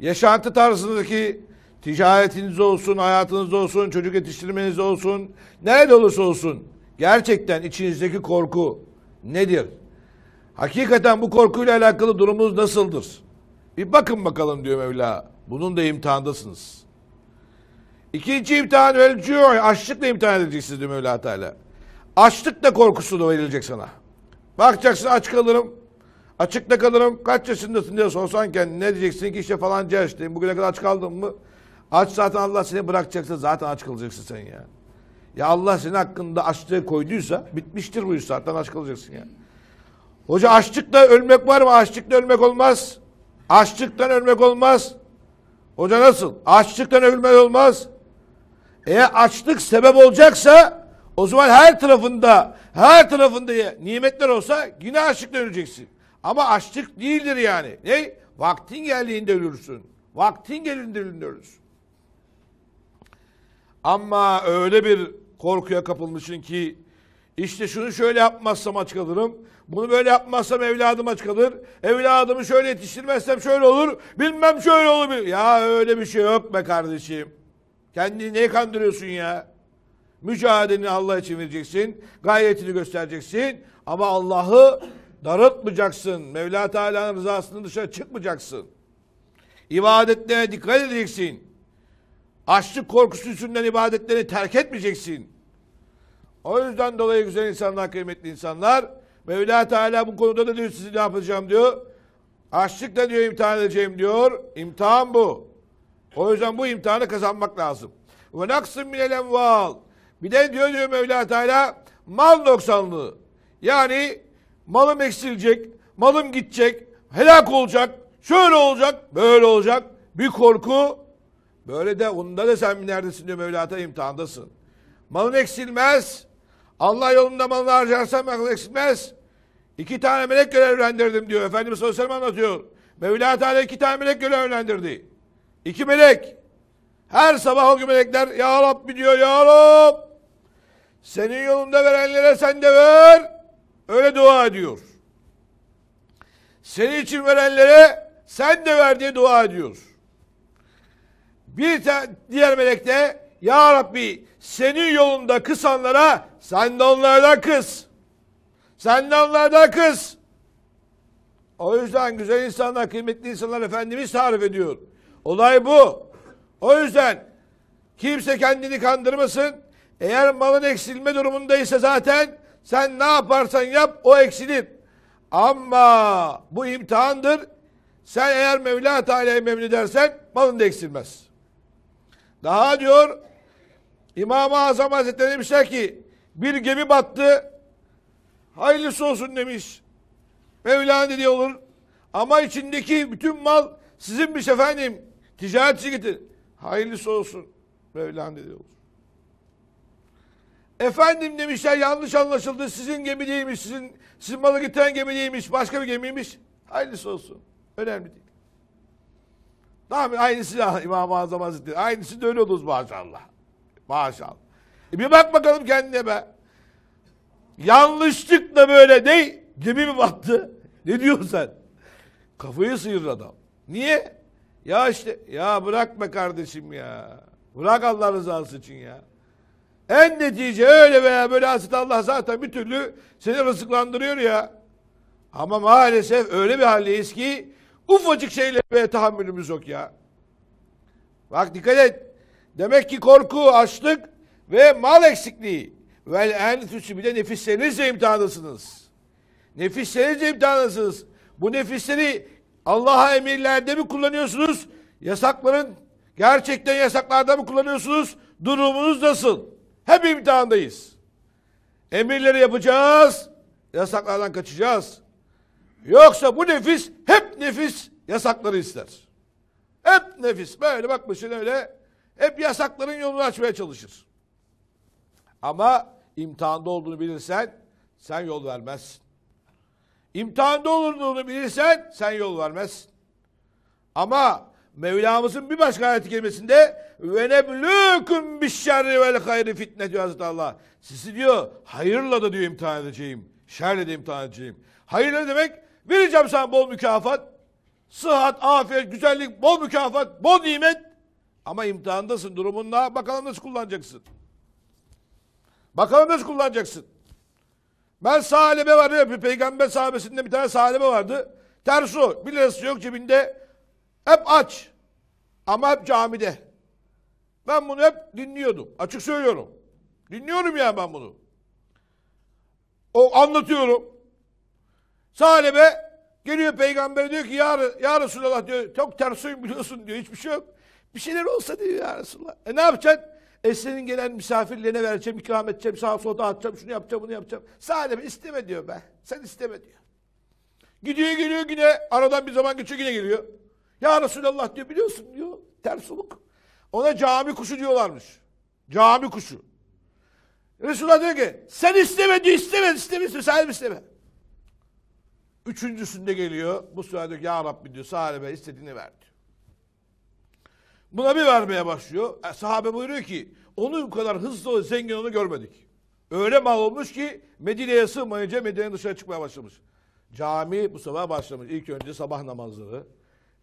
Yaşantı tarzındaki ticaretiniz olsun, hayatınız olsun, çocuk yetiştirmeniz olsun, nerede olursa olsun gerçekten içinizdeki korku nedir? Hakikaten bu korkuyla alakalı durumunuz nasıldır? Bir bakın bakalım diyor Mevla. Bunun da imtihandasınız. İkinci imtihan ölçüyor. Açlıkla imtihan edeceksiniz diyor Mevla Teala. Açlık da korkusu da verilecek sana. Bakacaksın aç kalırım. Açıkta kalırım. Kaç yaşındasın diye sorsan kendine ne diyeceksin ki işte falanca yaştayım. Bugüne kadar aç kaldım mı? Aç zaten Allah seni bırakacaksa zaten aç kalacaksın sen ya. Ya Allah senin hakkında açlığı koyduysa bitmiştir bu iş zaten aç kalacaksın ya. Hoca açlıkla ölmek var mı? Açlıkla ölmek olmaz. Açlıktan ölmek olmaz. Hoca nasıl? Açlıktan ölmek olmaz. Eğer açlık sebep olacaksa o zaman her tarafında her tarafında nimetler olsa yine açlıkla öleceksin. Ama açlık değildir yani. Ne? Vaktin geldiğinde ölürsün. Vaktin geldiğinde ölürsün. Ama öyle bir korkuya kapılmışsın ki işte şunu şöyle yapmazsam aç kalırım. Bunu böyle yapmazsam evladım aç kalır. Evladımı şöyle yetiştirmezsem şöyle olur. Bilmem şöyle olur. Ya öyle bir şey yok be kardeşim. Kendini niye kandırıyorsun ya? Mücadeleni Allah için vereceksin. Gayretini göstereceksin. Ama Allah'ı darıltmayacaksın. Mevla Teala'nın rızasının dışına çıkmayacaksın. İbadetlerine dikkat edeceksin. Açlık korkusu yüzünden ibadetlerini terk etmeyeceksin. O yüzden dolayı güzel insanlar, kıymetli insanlar Mevla Teala bu konuda da diyor sizi ne yapacağım diyor. Açlıkla diyor imtihan edeceğim diyor. İmtihan bu. O yüzden bu imtihanı kazanmak lazım. Ve naksın minel enval. Bir de diyor diyor Mevla Teala mal noksanlığı. Yani malım eksilecek, malım gidecek, helak olacak, şöyle olacak, böyle olacak. Bir korku Böyle de onda da sen neredesin diyor Mevla'ta imtihandasın. Malın eksilmez. Allah yolunda malını harcarsan malın eksilmez. İki tane melek görevlendirdim diyor. Efendimiz sallallahu aleyhi ve sellem anlatıyor. Mevla Teala iki tane melek görevlendirdi. İki melek. Her sabah o melekler Ya Rabbi diyor Ya Rab. Senin yolunda verenlere sen de ver. Öyle dua ediyor. Senin için verenlere sen de ver diye dua ediyor. Bir diğer melek de Ya Rabbi senin yolunda kısanlara sen de onlardan kız. Sen de onlardan kız. O yüzden güzel insanlar, kıymetli insanlar Efendimiz tarif ediyor. Olay bu. O yüzden kimse kendini kandırmasın. Eğer malın eksilme durumundaysa zaten sen ne yaparsan yap o eksilir. Ama bu imtihandır. Sen eğer Mevla Teala'yı memnun edersen malın da eksilmez. Daha diyor İmam-ı Azam Hazretleri demişler ki bir gemi battı hayırlısı olsun demiş. Mevlana dediği olur. Ama içindeki bütün mal sizinmiş efendim. Ticaret şirketi. Hayırlısı olsun. Mevlana dediği olur. Efendim demişler yanlış anlaşıldı. Sizin gemi değilmiş. Sizin, sizin malı giden gemi değilmiş. Başka bir gemiymiş. Hayırlısı olsun. Önemli değil. Tamam aynısı da İmam-ı Azam Hazretleri. Aynısı da öyle olur maşallah. Maşallah. E bir bak bakalım kendine be. Yanlışlıkla böyle ne? Gemi mi battı? Ne diyorsun sen? Kafayı sıyırır adam. Niye? Ya işte ya bırak be kardeşim ya. Bırak Allah rızası için ya. En netice öyle veya böyle asit Allah zaten bir türlü seni rızıklandırıyor ya. Ama maalesef öyle bir haldeyiz ki Ufacık şeylere tahammülümüz yok ya. Bak dikkat et. Demek ki korku, açlık ve mal eksikliği. Vel enfüsü bir de nefislerinizle imtihanlısınız. Nefislerinizle imtihanlısınız. Bu nefisleri Allah'a emirlerde mi kullanıyorsunuz? Yasakların gerçekten yasaklarda mı kullanıyorsunuz? Durumunuz nasıl? Hep imtihandayız. Emirleri yapacağız. Yasaklardan kaçacağız. Yoksa bu nefis hep nefis yasakları ister. Hep nefis böyle bakmışsın öyle hep yasakların yolunu açmaya çalışır. Ama imtihanda olduğunu bilirsen sen yol vermezsin. İmtihanda olduğunu bilirsen sen yol vermezsin. Ama Mevlamızın bir başka ayet-i kerimesinde ve neblûküm bişşerri vel hayri fitne diyor Hazreti Allah. Sizi diyor hayırla da diyor imtihan edeceğim. Şerle de imtihan edeceğim. Hayır ne demek? Vereceğim sana bol mükafat. Sıhhat, afiyet, güzellik, bol mükafat, bol nimet. Ama imtihandasın durumunla. Bakalım nasıl kullanacaksın. Bakalım nasıl kullanacaksın. Ben sahabe var ya peygamber sahabesinde bir tane sahabe vardı. Ters Bir lirası yok cebinde. Hep aç. Ama hep camide. Ben bunu hep dinliyordum. Açık söylüyorum. Dinliyorum ya ben bunu. O anlatıyorum. Sahabe geliyor peygamber diyor ki ya, ya Resulallah diyor çok ters biliyorsun diyor hiçbir şey yok. Bir şeyler olsa diyor ya Resulallah. E ne yapacaksın? E senin gelen misafirlerine vereceğim, ikram edeceğim, sağa sola dağıtacağım, şunu yapacağım, bunu yapacağım. Sahabe isteme diyor be. Sen isteme diyor. Gidiyor geliyor yine aradan bir zaman geçiyor yine geliyor. Ya Resulallah diyor biliyorsun diyor ters uluk. Ona cami kuşu diyorlarmış. Cami kuşu. Resulullah diyor ki sen istemedi istemedi istemedi sen isteme. isteme. Üçüncüsünde geliyor. Bu sefer diyor ya Rabbi diyor sahabe istediğini ver diyor. Buna bir vermeye başlıyor. E, sahabe buyuruyor ki onu bu kadar hızlı zengin onu görmedik. Öyle mal olmuş ki Medine'ye sığmayınca Medine'nin dışına çıkmaya başlamış. Cami bu sabah başlamış. İlk önce sabah namazları.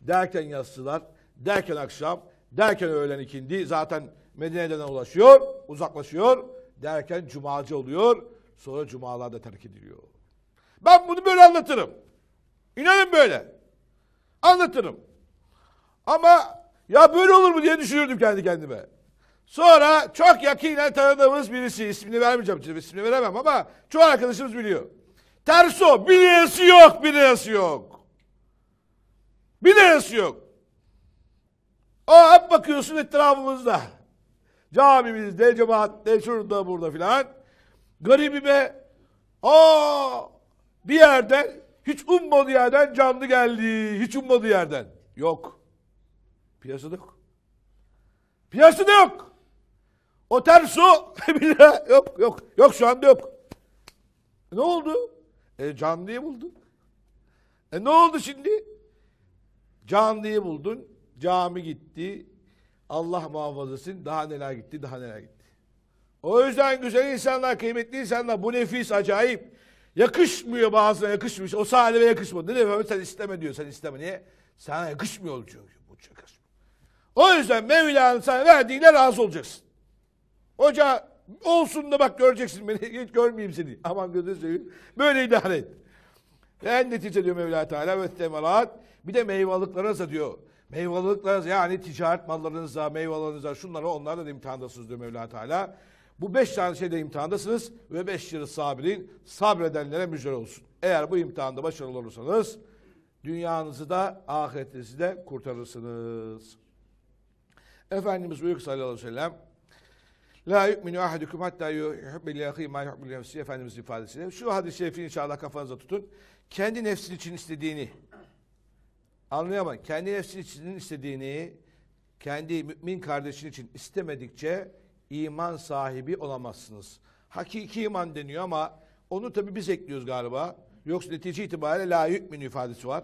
Derken yatsılar, derken akşam, derken öğlen ikindi. Zaten Medine'den ulaşıyor, uzaklaşıyor. Derken cumacı oluyor. Sonra cumalarda terk ediliyor. Ben bunu böyle anlatırım. İnanın böyle. Anlatırım. Ama ya böyle olur mu diye düşünürdüm kendi kendime. Sonra çok yakinen tanıdığımız birisi, ismini vermeyeceğim, ismini veremem ama çoğu arkadaşımız biliyor. Terso, bir lirası yok, bir lirası yok. Bir lirası yok. O hep bakıyorsun etrafımızda. Camimizde, cemaatte, şurada, burada filan. Garibime, aa bir yerden hiç ummadığı yerden canlı geldi. Hiç ummadığı yerden. Yok. Piyasada yok. Piyasada yok. O ters su bile yok yok. Yok şu anda yok. E, ne oldu? E canlıyı buldun. E ne oldu şimdi? Canlıyı buldun. Cami gitti. Allah muhafazasın. Daha neler gitti, daha neler gitti. O yüzden güzel insanlar, kıymetli insanlar bu nefis acayip. Yakışmıyor bazına yakışmış. O sahibe yakışmadı. Ne demek sen isteme diyor. Sen isteme. Niye? Sana yakışmıyor çünkü. Bu yakışmıyor. O yüzden Mevla'nın sana verdiğine razı olacaksın. Hoca olsun da bak göreceksin beni. Hiç görmeyeyim seni. Aman gözünü seveyim. Böyle idare et. En netice diyor Mevla Teala ve temelat. Bir de meyvalıklarınıza diyor. Meyvalıklarınız yani ticaret mallarınıza, meyvalarınıza şunlara onlar da imtihandasınız diyor Mevla Teala. Bu beş tane şeyde imtihandasınız ve beş yıl sabirin sabredenlere müjde olsun. Eğer bu imtihanda başarılı olursanız dünyanızı da ahiretinizi de kurtarırsınız. Efendimiz buyuruyor sallallahu aleyhi ve sellem La yu'minu ahadukum hatta yuhibbi li akhi ma yuhibbu li nefsi Efendimiz ifadesiyle. Şu hadis-i şerifi inşallah kafanıza tutun. Kendi nefsin için istediğini anlayamam. Kendi nefsin için istediğini kendi mümin kardeşin için istemedikçe iman sahibi olamazsınız. Hakiki iman deniyor ama onu tabii biz ekliyoruz galiba. Yoksa netice itibariyle la hükmün ifadesi var.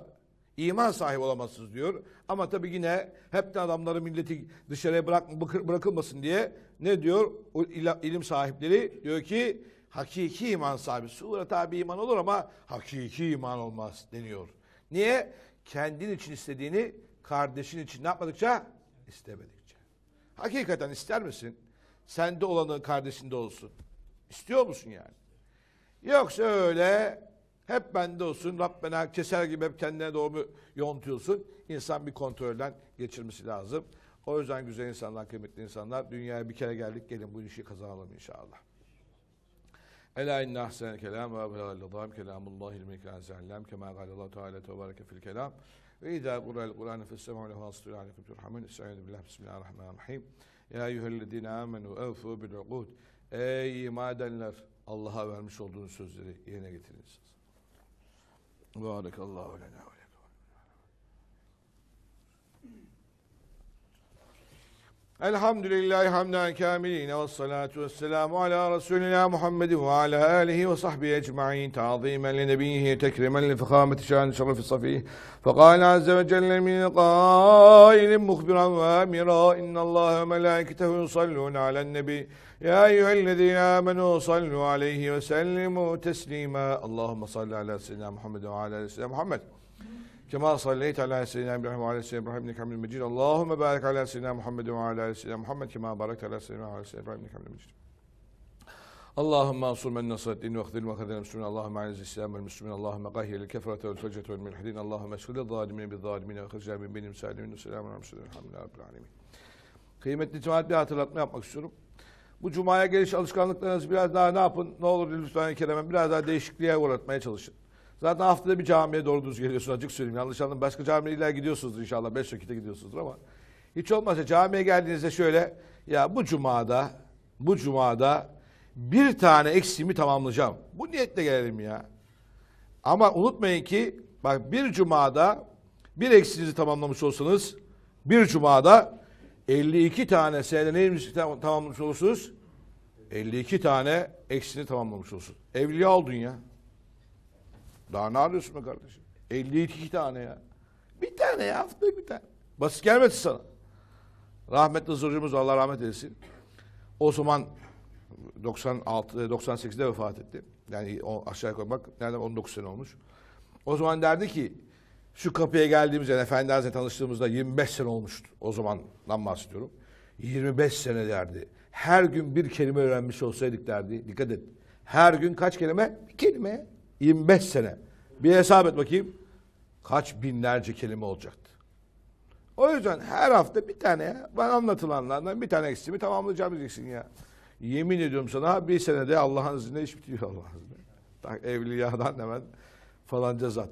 İman sahibi olamazsınız diyor. Ama tabii yine hepten adamları milleti dışarıya bırak, bırakılmasın diye ne diyor o ilim sahipleri? Diyor ki hakiki iman sahibi. Sure tabi iman olur ama hakiki iman olmaz deniyor. Niye? Kendin için istediğini kardeşin için ne yapmadıkça? istemedikçe. Hakikaten ister misin? sende olanı kardeşinde olsun. İstiyor musun yani? Yoksa öyle hep bende olsun. Rabbena keser gibi hep kendine doğru yontuyorsun. İnsan bir kontrolden geçirmesi lazım. O yüzden güzel insanlar, kıymetli insanlar. Dünyaya bir kere geldik gelin bu işi kazanalım inşallah. Ela inna ahsen kelam ve abla adam kelamullahil mekan sellem kema galallahu teala tebareke fil kelam. Ve idâ kura'l Kur'an fe's sema'u lehu hasbun aleykum turhamun. Estaizu billah. Bismillahirrahmanirrahim. Ya eyyühellezine amenu evfu bil ukud. Ey iman edenler Allah'a vermiş olduğunuz sözleri yerine getiriniz. Barakallahu lena ve Elhamdülillahi hamdan kamilin ve salatu ve selamu ala Resulina Muhammed ve ala alihi ve sahbihi ecma'in ta'zimen li nebiyhi tekrimen li fekameti şan şerefi safih فقال عز وجل من قائل مخبرا وامرا إن الله وملائكته يصلون على النبي يا أيها الذين آمنوا صلوا عليه وسلموا تسليما اللهم صل على سيدنا محمد وعلى سيدنا محمد Kema sallayte ala seyyidina İbrahim ve ala seyyidina İbrahim inneke hamidun mecid. Allahumme barik ala seyyidina Muhammed ve ala seyyidina Muhammed kema barakte ala seyyidina ala seyyidina İbrahim inneke hamidun mecid. اللهم انصر من نصر الدين واخذل من خذل المسلمين اللهم اعز الاسلام والمسلمين اللهم قهر الكفرة والفجة والملحدين اللهم اشغل الظالمين بالظالمين واخرجنا من بينهم سالمين والسلام على المرسلين الحمد لله رب العالمين. Kıymetli cemaat bir hatırlatma yapmak istiyorum. Bu cumaya geliş alışkanlıklarınızı biraz daha ne yapın? Ne olur lütfen Kerem'e biraz daha değişikliğe uğratmaya çalışın. Zaten haftada bir camiye doğru düz geliyorsunuz Acık söyleyeyim. Yanlış anladım. Başka camiler gidiyorsunuz inşallah. Beş vakitte gidiyorsunuzdur ama. Hiç olmazsa camiye geldiğinizde şöyle ya bu cumada bu cumada bir tane eksiğimi tamamlayacağım. Bu niyetle gelelim ya. Ama unutmayın ki bak bir cumada bir eksiğinizi tamamlamış olsanız bir cumada 52 tane senede neyimizi tamamlamış olursunuz? 52 tane eksini tamamlamış olsun. Evliya oldun ya. Daha ne arıyorsun be kardeşim? 52 tane ya. Bir tane ya haftada bir tane. Basit gelmedi sana. Rahmetli zorcumuz Allah rahmet eylesin. O zaman 96 98'de vefat etti. Yani o aşağı yukarı bak nereden 19 sene olmuş. O zaman derdi ki şu kapıya geldiğimizde yani Efendi Hazretleri tanıştığımızda 25 sene olmuştu. O zamandan bahsediyorum. 25 sene derdi. Her gün bir kelime öğrenmiş olsaydık derdi. Dikkat et. Her gün kaç kelime? Bir kelime. 25 sene. Bir hesap et bakayım. Kaç binlerce kelime olacaktı. O yüzden her hafta bir tane ben anlatılanlardan bir tane eksiğimi tamamlayacağım diyeceksin ya. Yemin ediyorum sana bir senede Allah'ın izniyle iş bitiyor Allah'ın izniyle. Tak evliyadan hemen falanca zat.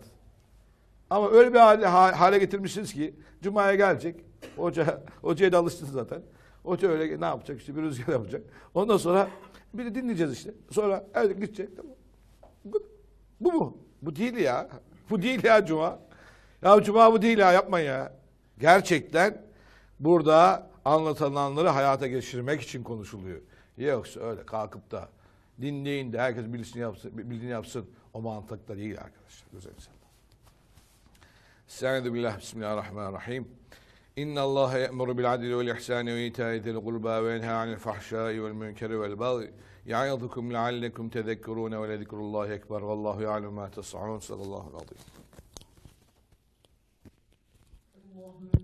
Ama öyle bir hale, hale getirmişsiniz ki Cuma'ya gelecek. Hoca, hocaya da alıştınız zaten. Hoca öyle ne yapacak işte bir rüzgar yapacak. Ondan sonra bir de dinleyeceğiz işte. Sonra evet gidecek. Tamam. Bu mu? Bu değil ya. Bu değil ya cuma. Ya cuma bu değil ya yapma ya. Gerçekten burada anlatılanları hayata geçirmek için konuşuluyor. Yoksa öyle kalkıp da dinleyin de herkes bilsin yapsın, bildiğini yapsın. O mantıkta değil arkadaşlar. Güzel insan. Şey. Estaizu billah, bismillahirrahmanirrahim. İnna Allah ye'muru bil adli vel ihsani ve ita'i zil ve yenha anil fahşai vel münkeri vel baghi. يعظكم لعلكم تذكرون ولذكر الله أكبر والله يعلم ما تصنعون صلى الله عليه وسلم